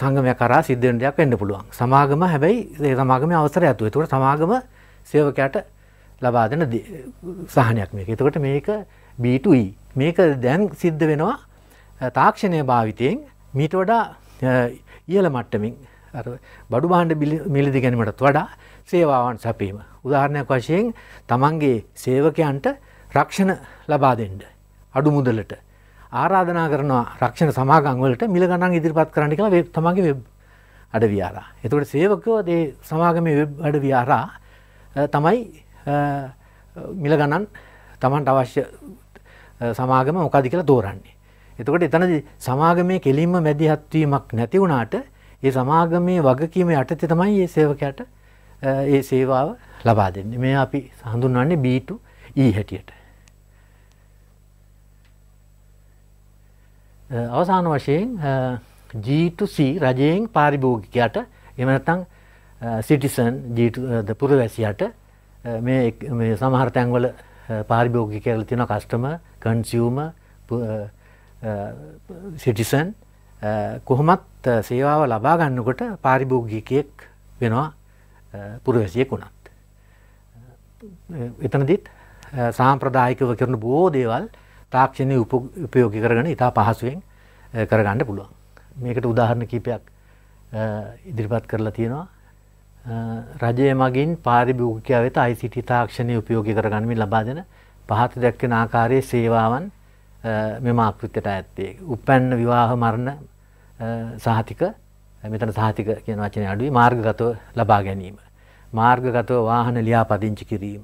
සංගමය කරා සිද්ධෙන්ටයක් එන්න පුළුවන් සමාගම හැබැයි ඒ සමාගම අවසර ඇතුව තුට සමාගම සේවකයට ලබා දෙන සහනයක් මේක එතකොට මේක බීටුයි e. මේක දැන් සිද්ධ වෙනවා තාක්ෂණය භාවිතයෙන් මීට වඩා ඉහල මට්ටමින් බඩු බාණ්ඩ මිලිදි ගැනීමටත් වඩා සේවාවන් සැපීම උදාහරණයක් වශයෙන් තමන්ගේ සේවකයන්ට රක්ෂණ ලබා දෙෙන්ඩ අඩු මුදලට ආරාධනා කරනවා රක්ෂණ සමාගංවලට මිල ගණන් ඉදිරිපත් කරන්න කියලා තමන්ගේ වෙබ් අඩ වියාරා. එතකොට සේවකෝ දේ සමාගම වෙබ් අඩ වියාරා තමයි මිල ගණන් තමන්ට අවශ්‍ය සමාගම මොකදි කියලා තෝරන්නේ. එතකොට එතන සමාගමේ කෙලින්ම මැදිහත්වීමක් නැති වුණාට ඒ සමාගමේ වගකීම යටතේ තමයි ඒ සේවකයට ඒ සේවාව ලබා දෙන්නේ. මේ අපි හඳුන්වන්නේ B2E හැටියට. අවසාන වශයෙන් G2C රජයෙන් පාරිභෝගිකයට එමනතං සිටිසන් පුරවැසියට මේ සමහර්තැන්වල පාරිභෝගි කරල තින කස්ටම කන්සියම සිටිසන් කොහොමත් සේවාව ලබා ගන්නකොට පාරිභෝගිකයෙක් වෙනවා පුරවැසියෙක් වුණත්. එතනදිත් සාම්ප්‍රදායිකව කරන බෝ දේවල් තාක්ෂණය උපයෝගි කරගෙන ඉතා පහසුවෙන් කරගන්න පුළුවන්. මේකට උදාහරණ කීපයක් ඉදිරිපත් කරලා තියෙනවා. රජය මගින් පාරිභෝගිකයා වෙත ICT තාක්ෂණය උපයෝගි කරගන්නමින් ලබා දෙන පහත දැක්වෙන ආකාරයේ සේවාවන් මෙම ආකෘතියට ඇත්තේ. උපැන්න විවාහ මරණ සහතික මෙතන සහතික කියන වචනේ අඩුයි මාර්ගගතව ලබා ගැනීම. මාර්ගගතව වාහන ලියාපදිංචි කිරීම.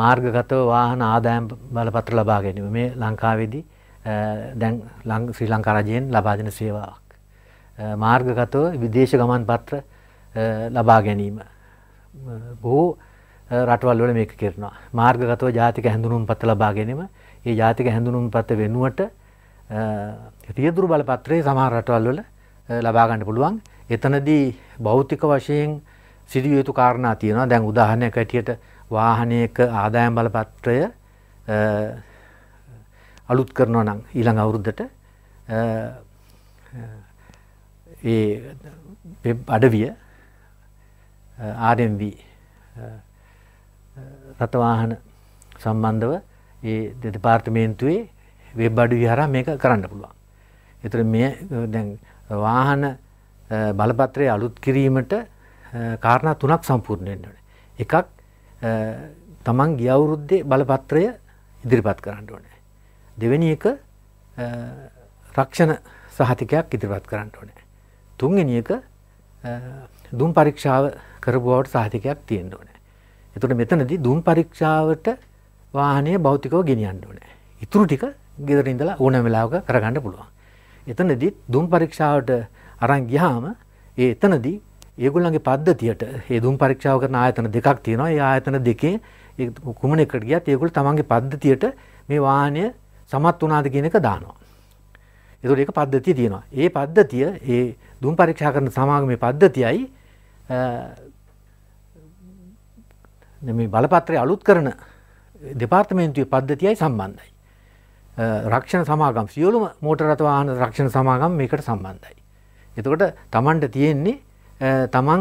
මාර්ගගතව වාහන ආදායම් බලපත්‍ර ලබා ගැනීම මේ ලංකාවේදී දැන් ශ්‍රී ලංකා රජයෙන් ලබා දෙන සේවාවක්. මාර්ගගතව විදේශ ගමන් පත්‍ර ලබා ගැනීම. බොහෝ රටවල් වල මේක කරනවා. මාර්ගගතව ජාතික හැඳුනුම් පත්‍ර ලබා ගැනීම. ඒ ජාතික හැඳුනුම් පත්‍ර වෙනුවට රියදුරු බලපත්‍රයේ සමහර රටවල් වල ලබා ගන්න පුළුවන්. එතනදී භෞතික වශයෙන් සිදුවිය යුතු කාරණා තියෙනවා. දැන් උදාහරණයක් ඇටියට වාහනයක ආදායම් බලපත්‍රය අලුත් කරනවා නම් ඊළඟ අවුරුද්දට ඒ අඩවිය ආරම්ව රථවාහන සම්බන්ධව ඒ දෙපාර්තමේන්තුවේ වෙබ් අඩු විහර මේක කරන්න පුළුවන්. එතර මේ දැන් වාහන බලපත්‍රය අලුත් කිරීමට කාරණා තුනක් සම්පූර්ණයෙන්ට එකක් තමන් ගිය අවුරුද්දේ බලපත්‍රය ඉදිරිපත් කරන්න ඕනේ. දෙවෙනි එක රක්ෂණ සහතිකයක් ඉදිරිපත් කරන්න ඕනේ. තුන්වෙනි එක දුම් පරීක්ෂාව කරපුවට සහතිකයක් තියෙන්න ඕනේ. එතකොට මෙතනදී දුම් පරීක්ෂාවට වාහනය භෞතිකව ගෙනියන්න ඕනේ. ඉතුරු ටික ගෙදර ඉඳලා ඕනෑම වෙලාවක කරගන්න පුළුවන්. එතනදී දුම් පරීක්ෂාවට අරන් ගියාම ඒ එතනදී ඒගොල්ලන්ගේ පද්ධතියට හේදුම් පරීක්ෂාව කරන ආයතන දෙකක් තියෙනවා. ඒ ආයතන දෙකේ ඒ කුමන එකට ගියත් ඒගොල්ලෝ තමන්ගේ පද්ධතියට මේ වාහනය සමත් වුණාද කියන එක දානවා. ඒතකොට ඒක පද්ධතිය තියෙනවා. ඒ පද්ධතිය ඒ දුම් පරීක්ෂා කරන සමාගමේ පද්ධතියයි මේ බලපත්‍රය අලුත් කරන දෙපාර්තමේන්තුවේ පද්ධතියයි සම්බන්ධයි. රක්ෂණ සමාගම් සියලුම මෝටර රථ වාහන රක්ෂණ සමාගම් මේකට සම්බන්ධයි. එතකොට Tamanට තියෙන්නේ තමන්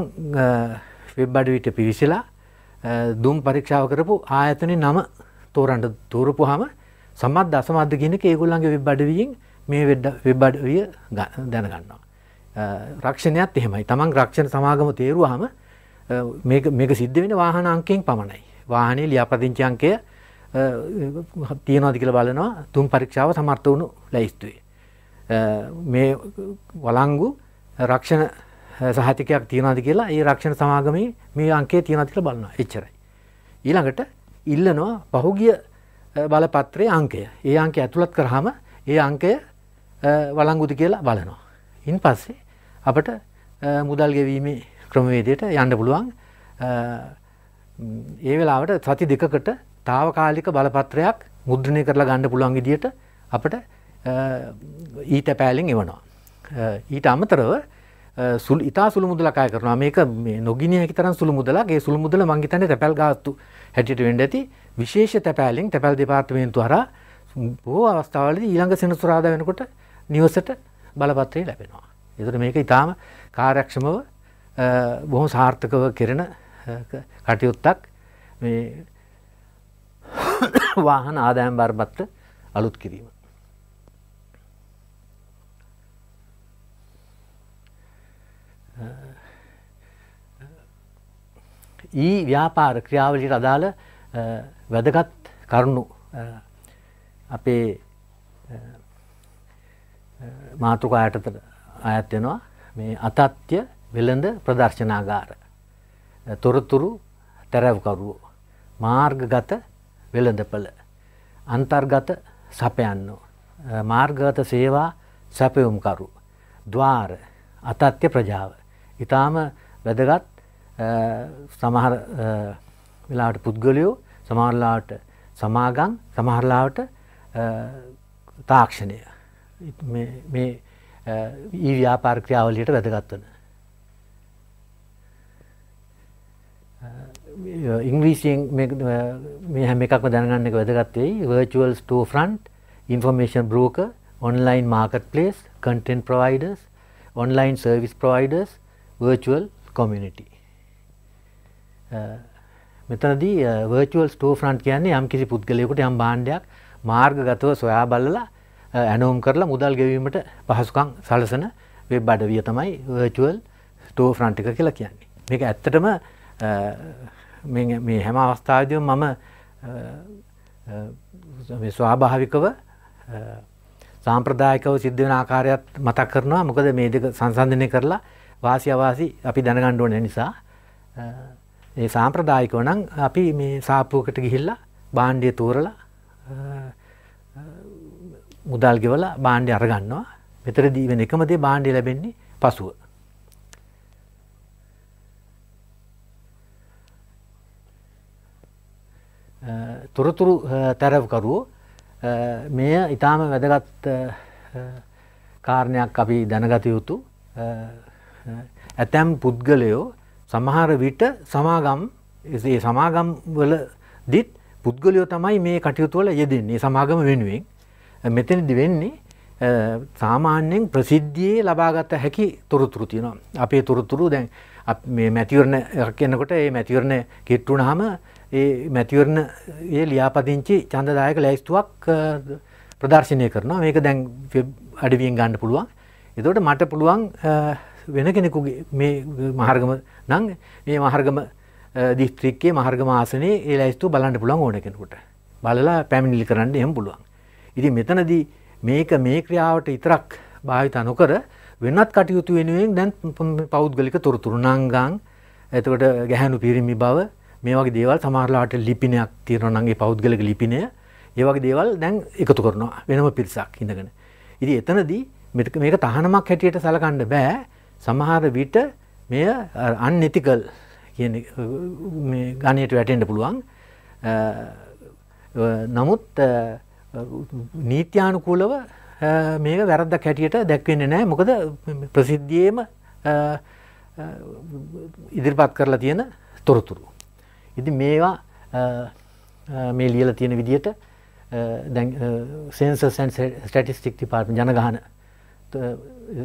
වෙබ්බඩවිට පිවිසිලා දුම් පරීක්ෂාව කරපු ආයතනය නම තෝරන්ට තෝරපුහම සමත් දසමද ගෙනක ඒගොල්ලන්ගේ වෙබ්බඩවියෙන් මේ වෙබ්බඩවිය දැනගන්නවා. රක්ෂණයත් එහෙමයි තමන් රක්ෂණ සමාගම තේරුවාම මේක සිද්ධ වෙන වාහන අංකයෙන් පමණයි. වාහනේ ලියාපදිංචි අංකය තියනවාද කියලා බලනවා තුන් පරීක්ෂාව සමර්ථ වුණු ලැයිස්තුවේ. මේ වලංගු රක්ෂණ සහතිකයක් තියනද කියලා ඒ රක්ෂණ සමාගමේ මේ අංකේ තියනද කියලා බලනවා එච්චරයි. ඊළඟට ඉල්ලනවා පහුගිය බලපත්‍රයේ අංකය. ඒ අංකය ඇතුළත් කරාම ඒ අංකය වළංගුද කියලා බලනවා. ඉන් පස්සේ අපට මුදල් ගෙවීමේ ක්‍රමවේදයට යන්න පුළුවන් ඒ වෙලාවට සති දෙකකට තාවකාලික බලපත්‍රයක් මුද්‍රණය කරලා ගණ්ඩ පුළුවන් විදියට අපට ඊට පෑලෙන් එවනවා. ඊට අමතරව සුල් ඉතා සුළු මුදලක් අය කරනවා මේක නොගිනිය හැකි තරම් සුළු මුදලක් ඒ සුළු මුදල මං හිතන්නේ තැපැල් ගාස්තු හැටියට වෙන්න ඇති විශේෂ තැපෑලෙන් තැපැල් දෙපාර්තමේන්තුව හරහා බොහෝ අවස්ථාවලදී ඊළඟ සෙනසුරාදා වෙනකොට නිවසට බලපත්‍රය ලැබෙනවා. ඒතර මේක ඉතාම කාර්යක්ෂමව බොහොම සාර්ථකව කෙරෙන කටයුත්තක් මේ වාහන ආදායම් බරපත්‍ර අලුත් කිරීම ඊ ව්‍යාපාර ක්‍රියාවලිට අදාළ වැදගත් කරුණු අපේ මාතෘකා යටතට අයත් වෙනවා මේ අතත්්‍ය වෙළඳ ප්‍රදර්ශනාගාර තොරතුරු තැරැව්කරුවෝ මාර්ගගත වෙළඳපළ අන්තර්ගත සපයන්නෝ මාර්ගගත සේවා සැපයුම්කරු ද්වාර අතත්්‍ය ප්‍රජාව ඉතාම වැදගත් සමහර වෙලාට පුද්ගලයෝ සමහරලාට සමාගන් සමහරලාට තාක්ෂණය මේ ඒ ව්‍යාපාර ක්‍රියාවලියට වැදගත්වන ඉංග්‍රීසියෙන් මේ හැම එකක්ම දැනගන්න එක වැදගත්වෙයි virtual storefront information broker online marketplace content providers online service providers virtual community. මෙතනදී virtual storefront කියන්නේ යම් කිසි පුද්ගලයෙකුට යම් භාණ්ඩයක් මාර්ගගතව සොයා බලලා ඇනෝම් කරලා මුදල් ගෙවීමට පහසුකම් සලසන වෙබ් අඩවිය තමයි virtual storefront එක කියලා කියන්නේ. මේක ඇත්තටම මේ හැම අවස්ථාවේදීම මම මේ ස්වාභාවිකව සාම්ප්‍රදායකව සිද්ධ වෙන ආකාරයත් මතක් කරනවා මොකද මේ දෙක සංසන්දනය කරලා වාසි අවාසි අපි දැනගණ්ඩ ඕන නිසා ඒ සාම්ප්‍රදායිකෝ නම් අපි මේ සාප්පුවකට ගිහිල්ලා බාණ්ඩිය තූරලා මුදල් ගෙවල බාණ්ඩි අරගන්නවා මෙතර දීවෙන එකමදේ බාණ්ඩි ලැබෙන්නේ පසුව. තොරතුරු තැරවකරුවෝ මෙය ඉතාම වැදගත් කාරණයක් අපි දැනගත යුතු ඇතැම් පුද්ගලයෝ සමහර විට සමාගම් ඒ සමාගම් වල දිත් පුද්ගලයෝ තමයි මේ කටයුතුවල යෙදෙන්නේ සමාගම වෙනුවෙන් මෙතනදි වෙන්නේ සාමාන්‍යයෙන් ප්‍රසිද්ධියේ ලබාගත හැකි තොරතුරු තියෙනවා අපේ තොරතුරු දැන් මේ මැතිවරණ කියනකොට ඒ මැතිවරණ කෙට්ටුනහම ඒ මැතිවරණ ඒ ලියාපදිංචි ඡන්දදායක ලැයිස්තුවක් ප්‍රදර්ශනය කරනවා මේක දැන් අඩවියෙන් ගන්න පුළුවන් එතකොට මට පුළුවන් වෙන කෙනෙකුගේ මේ මහර්ගම නං මේ මහර්ගම දිස්ත්‍රික්කේ මහර්ග මාසනයේ ඒ ලයිස්තු බලන්න පුළුවන් ඕන කෙනකුට බලලා පැමිණිලි කරන්න එහම පුළුවන්. ඉති මෙතනදී මේක මේ ක්‍රියාවට ඉතරක් භාවිත නොකර වෙනත් කටයුතු වෙනුවෙන් දැන් පෞද්ගලික තොරතුරු නංගං ඇතකට ගැහැනු පිරිමි බව මේ වගේ දේවල් සමාරලාට ලිපිනයක් තිරනගේ පෞද්ගලක ලිපිනය ඒවගේ දේවල් දැන් එකතු කරනවා වෙනම පිරිසක් ඉඳගෙන. ඉදි එතනදී මේක තහනමක් හැටියට සලකණ්ඩ බෑ සමහර විට මෙය අන්නතිකල් ගණයට වැටෙන්ට පුළුවන් නමුත් නීත්‍යානුකූලව මේක වැරද්ද කැටියට දැක්වෙන්න නෑ මොකද ප්‍රසිද්ධියම ඉදිරිපත් කරලා තියෙන තොරතුරු. ඉති මේවා මේ ලියල තියෙන විදිහට සන්සන් ස්ටටිස්ටික් තිපාර්ම ජනගහන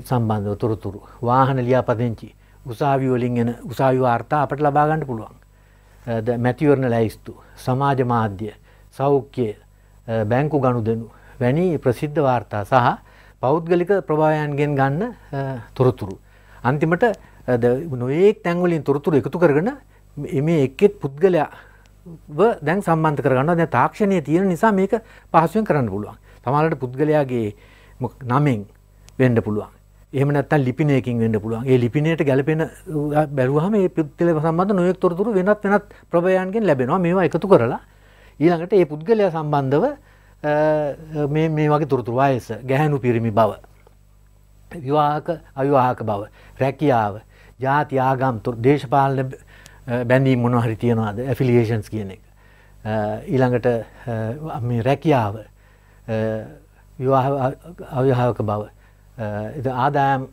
සම්බන්ධ තොරතුරු වාහන ලියාපදංචි උසාවිවලින් එන උසාවි වාර්තා අපට ලබාගන්න පුළුවන් මැතිවරණ ලැයිස්තු සමාජ මාධ්‍ය සෞඛ්‍යය බැංකු ගණු දෙනු වැනි ප්‍රසිද්ධ වාර්තා සහ පෞද්ගලික ප්‍රභාවයන්ගෙන් ගන්න තොරතුරු. අන්තිමට නොඒක් තැංගලින් තොරතුරු එකතු කරගන මේ එක්කෙත් පුද්ගලයා දැන් සම්බන්ධ කරගන්න දැ තාක්ෂණය තියෙන නිසා මේක පහසුවෙන් කරන්න පුළුවන් තමලට පුද්ගලයාගේ නමෙන් වෙන්ඩ පුළුවන් එහම නැත්තන් ලිපිනයකින් වෙන්න පුළුවන් ඒ ලිපිනයට ගැලපෙන බැලුවහම මේ පුද්ගල සම්බන්ධ නොයෙක් තොරතුරු වෙනත් වෙනත් ප්‍රභයන්ගෙන් ලැබෙනවා මේවා එකතු කරලා ඊළඟට ඒ පුද්ගලයා සම්බන්ධව මේ වගේ තොරතුරු වයස ගැහැනු පිරිමි බව විවාහක අවිවාහක බව රැකියාව ජාති ආගම් දේශපාලන බැඳීම් මොන හරි තියෙනවාද ඇෆිලියේෂන්ස් කියන එක ඊළඟට රැකියාව විවාහ අවිවාහක බව ආදායම්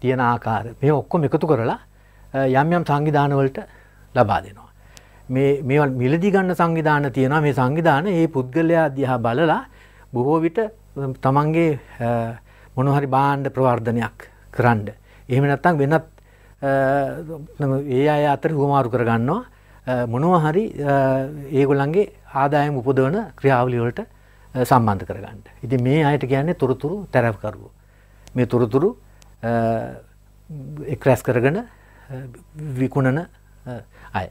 තියෙන ආකාර මේ ඔක්කොම එකතු කරලා යම් යම් සංවිධානවලට ලබා දෙනවා. මේ මේවල් මිලදී ගන්න සංවිධාන තියෙනවා මේ සංවිධාන ඒ පුද්ගලයා දිහා බලලා බොහෝ විට තමන්ගේ මොනහරි බාණ්ඩ ප්‍රවර්ධනයක් කරන්න. එහෙම නැත්නම් වෙනත් ඒ අය අතර හුවමාරු කරගන්නවා මොනවා හරි ඒගොල්ලන්ගේ ආදායම් උපදවන ක්‍රියාවලිවලට සම්බන්ධ කරගන්නට. ඉති මේ අයට කියන්නේ තොරතුරු තැරැවකරුවෝ. මේ තොරතුරු එක්රැස් කරගන විකුණන අය.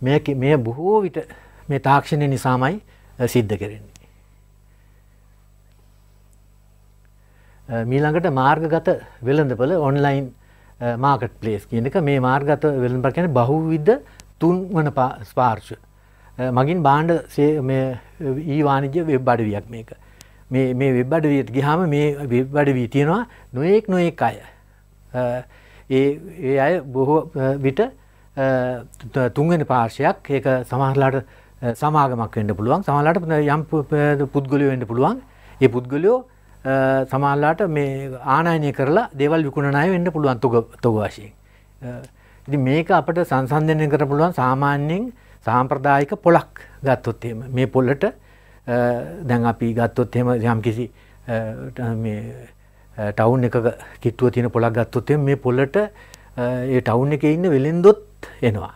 මේ මේ බොහෝ විට මේ තාක්ෂණය නිසාමයි සිද්ධ කරෙන්නේ. මීළඟට මාර්ගගත වෙළඳපල ඔන්ලයින් මාකට් පලේස් කියන එක මේ මාර්ගත වෙළඳප කියන බහුවිද්ධ තුන්වන ස්පාර්ශ මගින් බාණ්ඩ ඒ වාණිජ්‍ය වෙබ් අඩවියක් මේක මේ වෙබ් අඩවියට ගිහාම මේ වෙබ් අඩවී තියෙනවා නොයෙක් නොයෙක් අය ඒ අය බොහෝ විට තුන්ගෙන පාර්ශයක් ඒක සමහරලාට සමාගමක් වෙන්න පුළුවන් සමහලාට යම් පුද්ගලයෝ වෙන්න පුළුවන් ඒ පුද්ගලයෝ සමල්ලාට මේ ආනායනය කරලා දේවල් විකුණනාය වෙන්න පුළුවන් තුග තොග වශයෙන්. ඉති මේක අපට සංසන්ධනය කර පුළුවන් සාමාන්‍යෙන් සාම්ප්‍රදායික පොලක් ගත්තොත් එහෙම මේ පොල්ලට දැන් අපි ගත්තොත් එහෙම යම් කිසි මේ ටවුන් එක කිට්ටුව තියෙන පොලක් ගත්තොත් එහෙම මේ පොල්ලට ඒ ටවුන් එකේ ඉන්න වෙලෙන්දොත් එනවා.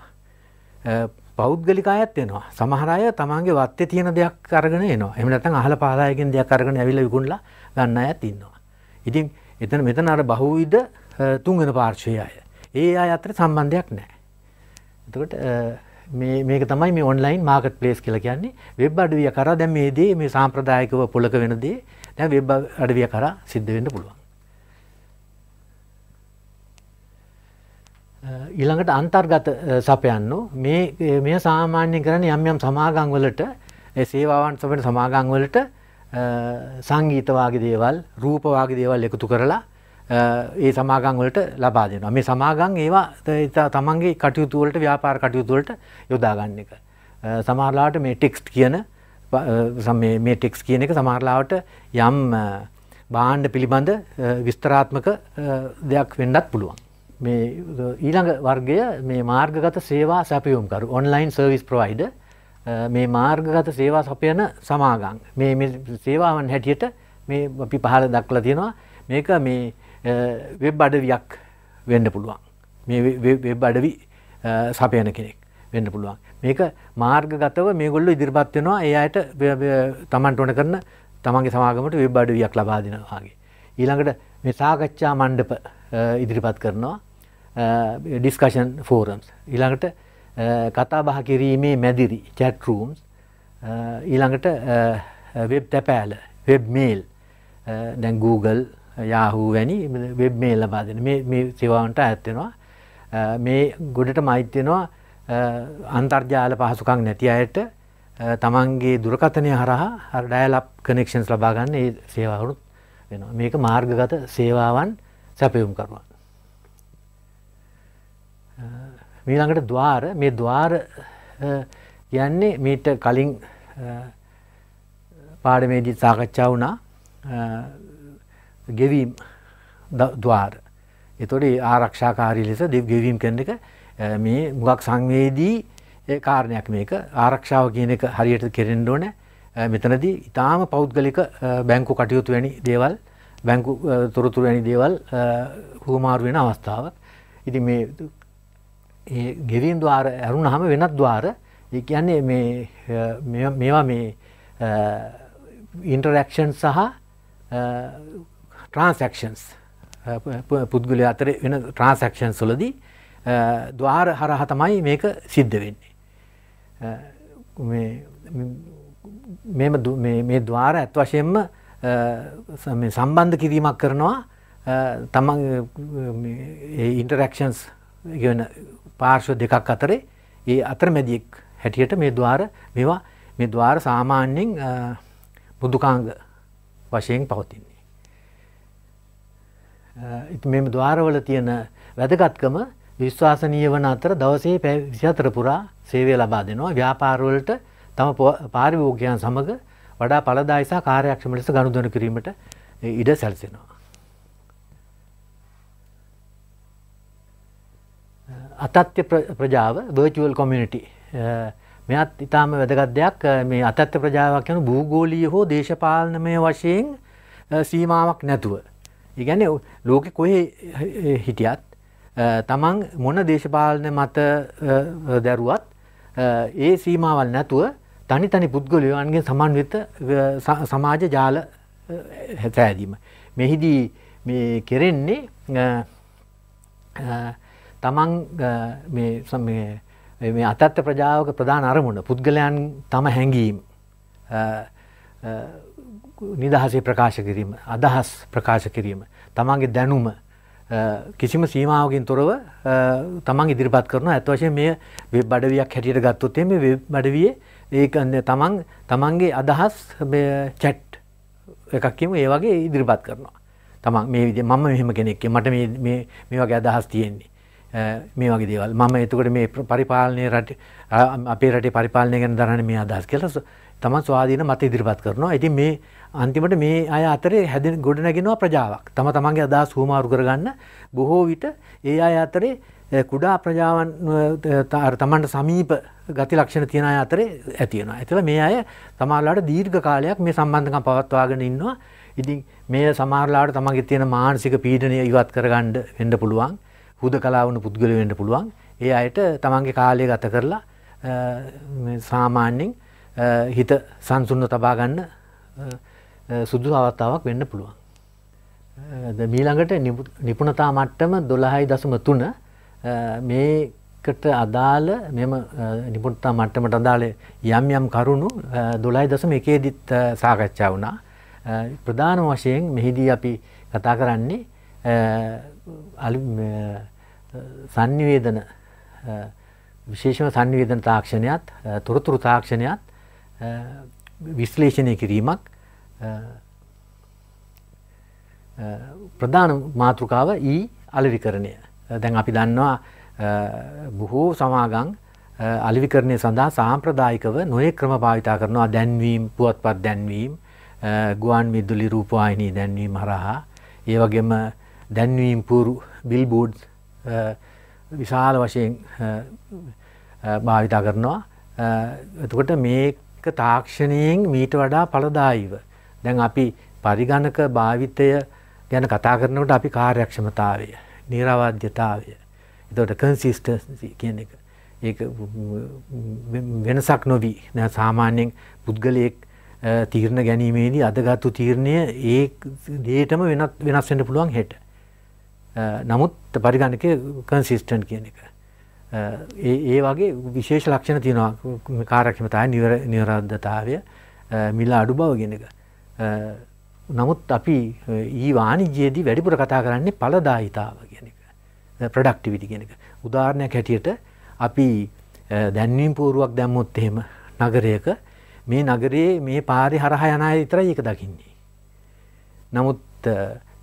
පෞද්ගලික අයත් එනවා. සමහර අය තමන්ගේ වත්තේ තියෙන දෙයක් අරගෙන එනවා. එහෙම නැත්නම් අහල පහලායකින් දෙයක් අරගෙන ඇවිල්ලා විකුණලා ගන්න අයත් ඉන්නවා. ඉතින් එතන මෙතන අර බහුවිධ තුන්වෙනි පාර්ශ්වයේ අය. ඒ අය අතර සම්බන්ධයක් නැහැ. එතකොට මේක තමයි මේ ඔන්ලයින් මාර්කට් ප්ලේස් කියලා කියන්නේ වෙබ් අඩවිය කරා දැන් මේ දේ මේ සාම්ප්‍රදායිකව පොලක වෙන දේ දැන් වෙබ් අඩවිය කරා සිද්ධ වෙන්න පුළුවන්. ඊළඟට අන්තර්ගත සපයන්නෝ මේ මේ සාමාන්‍යයෙන් කරන්නේ යම් යම් සමාගම් වලට ඒ සේවාවන් සපයන සමාගම් වලට සංගීත වාගේ දේවල් රූප වාගේ දේවල් එකතු කරලා ඒ සමාගම් වලට ලබා දෙනවා. මේ සමාගම් ඒවා තමන්ගේ කටයුතු වලට ව්‍යාපාර කටයුතු වලට යොදා ගන්න එක. සමහරලාට මේ ටෙක්ස්ට් කියන මේ ටෙක්ස් කියන එක සමහරලාවට යම් බාණ්ඩ පිළිබඳ විස්තරාත්මක දෙයක් වෙන්නත් පුළුවන්. මේ ඊළඟ වර්ගය මේ මාර්ගගත සේවා සැපයුම්කරු ඔන්ලයින් සර්විස් ප්‍රොවයිඩර් මේ මාර්ගගත සේවා සපයන සමාගම් මේ සේවාවන් හැටියට මේ අපි පහළ දක්වලා තියෙනවා මේක මේ වෙබ් අඩවියක් වෙන්න පුළුවන් මේ වෙබ් අඩවි සපයන කෙනෙක් වෙන්න පුළුවන් මේක මාර්ග ගතව මේගොල්ලු ඉදිරිපත් වෙනවා ඒ අයට තමන්ට ඕන කරන තමන්ගේ සමාගමට වෙබ් අඩවියක් ලබා දෙනවාගේ ඊළඟට මේ සාකච්ඡා මණ්ඩප ඉදිරිපත් කරනවා ඩිස්කෂන් ෆෝරම්ස් ඊළඟට කතාබහ කිරීමේ මැදිරි චැටරූම්ස් ඊළඟට වෙබ් තැපෑල වෙබ් මේල් දැන් Google යාහූ වැනි වෙබ් මේ ලබා දෙන මේ සේවාවන්ට ඇත්වෙනවා මේ ගොඩට මෛත්‍යයනවා අන්තර්ජාල පහසුකක් නැති අයට තමන්ගේ දුරකථනය හරහා හර ඩෑලප් කනෙක්ෂන්ස් ලබාගන්න ඒ සේවාවරුත් වෙන මේක මාර්ගගත සේවාවන් සැපයුම් කරුවන් මීළඟට දවාර මේ දවාර යන්නේ මීට කලින් පාඩමේදී සාකච්ඡා වුණා ගෙවීම් දවාර. එතොට ආරක්ෂාකාරී ලෙස දෙව් ගෙවීම් කරන එක මේ මුගක් සංවේදී කාරණයක් මේක ආරක්ෂාව කියන එක හරියට කෙරෙන්ඩ ඕන මෙතනදී ඉතාම පෞද්ගලික බැංකු කටයුතු වැනි දේවල් බැංකු තොරතුර වැනි දේවල් හුවමාරු වෙන අවස්ථාවක්. ඉති මේ ගෙවීම් දවාර ඇරුණ හම වෙනත් දවාර කියන්නේ මේවා මේ ඉන්ටරක්ෂන් සහ ට්‍රාන්සක්ෂන්ස් පුද්ගලය අතර වෙන ට්‍රාන්සක්ෂන් සුලදී දවාර හරහ තමයි මේක සිද්ධ වෙන්නේ. Uh, මේ දවාර ඇත් වශයෙන්ම uh, සම්බන්ධ කිරීමක් කරනවා uh, තමන් ඉන්ටරක්ෂන්ස් ගෙන පාර්ශව දෙකක් අතරේ ඒ අතර මැදියෙක් හැටියට මේ දවාර මෙවා මේ දවාර සාමාන්‍යෙන් බුදුකාංග වශයෙන් පවතින්නේ. මෙම ද්වාරවල තියෙන වැදගත්කම විශ්වාසනීය වන අතර දවසේ පැ විසිහතර පුරා සේවය ලබා දෙනවා ව්‍යාපාරවලට තම පාරිභෝගයන් සමඟ වඩා පලදායිසා කාර්යක්ෂම ලෙස ගනුදන කිරීමට ඉඩ සැලසෙනවා. අතත්්‍ය ප්‍රජාව වර්චුවල් කොමිනිටි මෙත් ඉතාම වැදගත් දෙයක් මේ අතත්්‍ය ප්‍රජාවක් යන භූගෝලී හෝ දේශපාලනමය වශයෙන් සීමාවක් නැතුව ඉගැන ලෝකෙ කොහේ හිටියත් තමන් මොන දේශපාලන මත දැරුවත් ඒ සීමාවල් නැතුව තනි තනි පුද්ගලයන්ගේ සමන්විත සමාජ ජාල හැතෑදීම. මෙහිදී මේ කෙරෙන්නේ තමන් මේ අතත්ත ප්‍රජාවක ප්‍රධාන අරමුණ පුද්ගලයන් තම හැඟීම් නිදහසේ ප්‍රකාශ කිරීම අදහස් ප්‍රකාශ කිරීම තමන්ගේ දැනුම කිසිම සීමාවකින් තොරව තමන් ඉදිරිපත් කරන ඇත්වශයෙන් මේ වෙබ් අඩවියක් හැටියට ගත්තොත්තේ මේ වෙබ් බඩවිය ඒ තමන් තමන්ගේ අදහස් චැට් එකක්කම ඒ වගේ ඉදිරිපත් කරනවා තමන් මේ විදි මම මෙහෙම කෙනෙක්ේ මට මේ වගේ අදහස් තියෙන්නේ මේ වගේ දේවල් මම එතුකට මේ පරිපාලනය රට අපේ රටේ පරිපාලනය ගැන දරන මේ අදහස් කෙලස තමන් ස්වාධීන මත ඉදිරිපත් කරනවා ඇති මේ අන්තිමට මේ අය අතරේ හැදෙන ගොඩනැගෙනවා ප්‍රජාවක් තම තමන්ගේ අදහස් හුමාරු කරගන්න බොහෝ විට ඒ අය අතරේ කුඩා ප්‍රජාවන් තමන්ට සමීප ගති ලක්ෂණ තියෙන අය අතරේ ඇතියෙනවා. එතල මේ අය තමාලාට දීර්ඝ කාලයක් මේ සම්බන්ධකම් පවත්වාගෙන ඉන්නවා. ඉතින් මේ සමහරලාට තමන්ගේ තියෙන මානසික පීඩනය ඉවත් කරගන්න වෙන්න පුළුවන්. හුද කලාවන පුද්ගල වෙන්න පුළුවන්. ඒ අයට තමන්ගේ කාලය ගත කරලා සාමාන්‍යයෙන් හිත සංසුන්ව තබා ගන්න සුදු අවස්ථාවක් වෙන්න පුළුවන්. මීළඟට නිපුණතා මට්ටම දොළහයි දසම තුන මේකට අදාළ මෙම නිපුණතා මට්ටමට අදාළ යම් යම් කරුණු දොළයි දසම එකේදිත් සාකච්ඡා වුණා. ප්‍රධාන වශයෙන් මෙහිදී අපි කතා කරන්නේ සංනිවේදන විශේෂම සංනිවේදන තාක්ෂණයත් තොරතුරු තාක්ෂණයත් විශ්ලේෂණය කිරීමක් ප්‍රධාන මාතෘකාව ඊ අලවිකරණය දැන් අපි දන්නවා බොහෝ සමාගං අලිවිකරණය සඳහා සාම්ප්‍රදායිකව නොය ක්‍රම භාවිතා කරනවා දැන්වීම් පුවත්පත් දැන්වීම් ගුවන් විදුලි රූපවාහිනී දැන්වීම හරහා ඒ වගේම දැන්වීම් පුරු බිල්බෝඩ් විශාල වශයෙන් භාවිතා කරනවා එතකොට මේක තාක්ෂණයෙන් මීට වඩා පලදායිව දැන් අපි පරිගණක භාවිතය ගැන කතා කරනකට අපි කාර්යක්ෂමතාවය නිරවද්‍යතාවය එතට කන්සිිස්ටන්සි කියන එක ඒ වෙනසක් නොවී නෑ සාමාන්‍යයෙන් පුද්ගලයෙක් තීරණ ගැනීමේදී අදගත්තු තීරණය ඒ දේටම වෙනත් වෙනස්වෙන්න පුළුවන් හෙට නමුත් පරිගණක කන්සිිස්ටන්් කියන එක ඒ වගේ විශේෂ ලක්ෂණ තියෙනවා කාරක්ෂමතාය නිවරාධතාවය මිල අඩු බව ගෙනක නමුත් අපි ඒ වාණිජයේදී වැඩිපුර කතා කරන්නේ පලදායිතාව කියන එක ප්‍රඩක්ටිවිටි කියන එක උදාහරණයක් හැටියට අපි දැන්වීම් පූරුවක් දැම්මොත් එහෙම නගරයක මේ නගරයේ මේ පාරි හරහා යන අය විතරයි ඒක දකින්නේ. නමුත්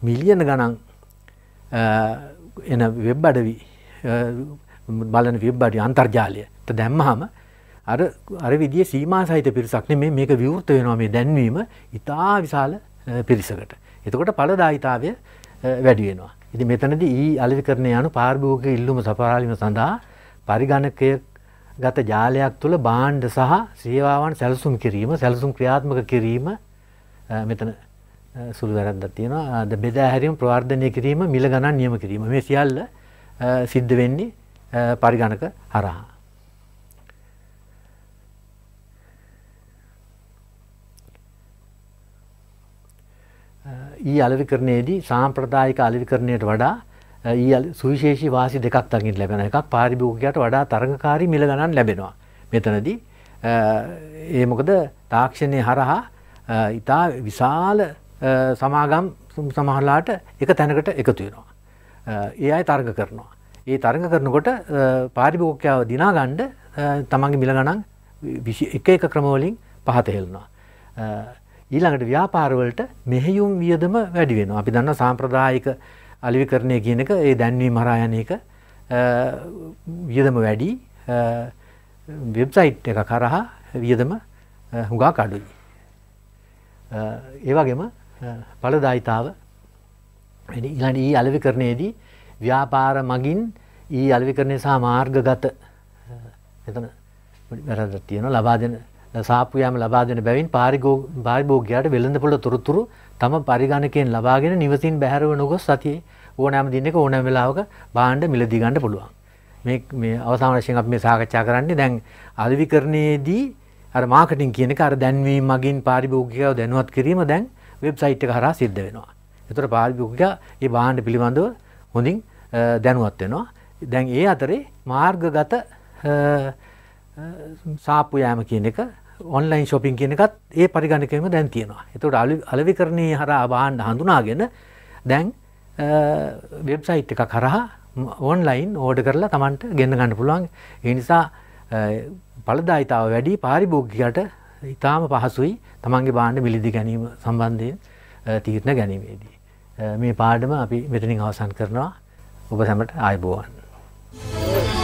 මිලියන ගණන් එන වෙබ් අඩවි බලන වෙබ් අඩවි අන්තර්ජාලයට දැම්මහම අර අර විදිිය සීමා සහිත පිරිසක්න මේ මේක විවෘත වෙනවා මේ දැන්වීම ඉතා විශාල පිරිසකට. එතකොට පලදායිතාවය වැඩියෙනවා. ඉති මෙතනද ඒ අලි කරන යනු පාර්භෝක ඉල්ලුම සපරාලිම සඳහා පරිගණකය ගත ජාලයක් තුළ බාණ්ඩ සහ සේවාවන් සැලසුම් කිරීම සැලසුම් ක්‍රියාත්මක කිරීම මෙතන සුළු වැරද තියෙන අද බෙදෑහැරීම ප්‍රවර්ධනය කිරීම මිල ගණන් නියම කිරීම මේ සියල්ල සිද්ධ වෙන්නේ පරිගණක හරහා. ඊ අලවිකරණයේදී සාම්ප්‍රදායික අලවිකරණයට වඩා සුවිශේෂි වාසි දෙකක් තකින් ලැබෙන එකක් පාරිභෝගකයට වඩා තරඟකාරී මිල ගණන් ලැබෙනවා. මෙතනදී ඒ මොකද තාක්ෂණය හරහා ඉතා විශාල සමාගම් සමහරලාට එක තැනකට එකතු වෙනවා. ඒ අය තර්ග කරනවා. ඒ තරඟ කරනකොට පාරිභෝගකයාව දිනාගණ්ඩ තමන්ගේ මිල ගණන් එක එක ක්‍රමවලින් පහත හෙල්නවා. ඊළඟට ව්‍යාපාරවලට මෙහෙයුම් වියදම වැඩි වෙන. අපි දන්න සාම්ප්‍රදායික අලිවිකරණය කියන එක ඒ දැන්වී මරායනයක වියදම වැඩි වෙබ්සයිට් එක කරහා වියදම හුඟා කඩුයි. ඒවගේම පලදායිතාව ඉලට ඒ අලවිකරණයේදී ව්‍යාපාර මගින් ඒ අලවිකරණය සහ මාර්ගගත එතන වැරද තියෙන ලබා දෙන සාපපුයම ලබාදෙන බැවින් පාරිභෝගයාට වෙළඳපොළ තොරතුරු තම පරිගණකයෙන් ලබාගෙන නිවසින් බැහැරව නොගොස් සතිය ඕනෑම දින්නක ඕන වෙලාවක බාණ්ඩ මිලදිගන්න පුළුවන්. මේ අවසාන වශයෙන් අප මේ සාකච්ඡා කරන්නේ දැන් අධවිකරණයේදී අර මාකටින් කියන අර දැන්වීම මගින් පාරිභෝගිකව දැනුවත් කිරීම දැන් වෙබ්සයිට් එක හරහා සිද්ධ වෙනවා. එතකොට පාරිභෝගිකයා ඒ බාණ්ඩ පිළිබඳව හොඳින් දැනුවත් වෙනවා. දැන් ඒ අතරේ මාර්ගගත සාප්පු යෑම කියන එක ඔන්ලයින් ශොපින් කියනකත් ඒ පරිගණකම දැන් තියෙනවා එතුට අලවිකරණය හර අවාන්න හඳුනාගෙන දැන් වෙබ්සයිට් එක කරහා ඔන්ලයින් ඕඩ කරලා තමන්ට ගෙන්න්න ගන්න පුළුවන් එනිසා පලදායිතාව වැඩි පාරිභෝගිකට ඉතාම පහසුයි තමන්ගේ බාණ්ඩ මිලිදි ගැනීම සම්බන්ධයෙන් තීරණ ගැනීමේදී. මේ පාඩම අපි මෙතනින් අවසන් කරනවා ඔබ සැමට අයිබෝවන්. Thank you.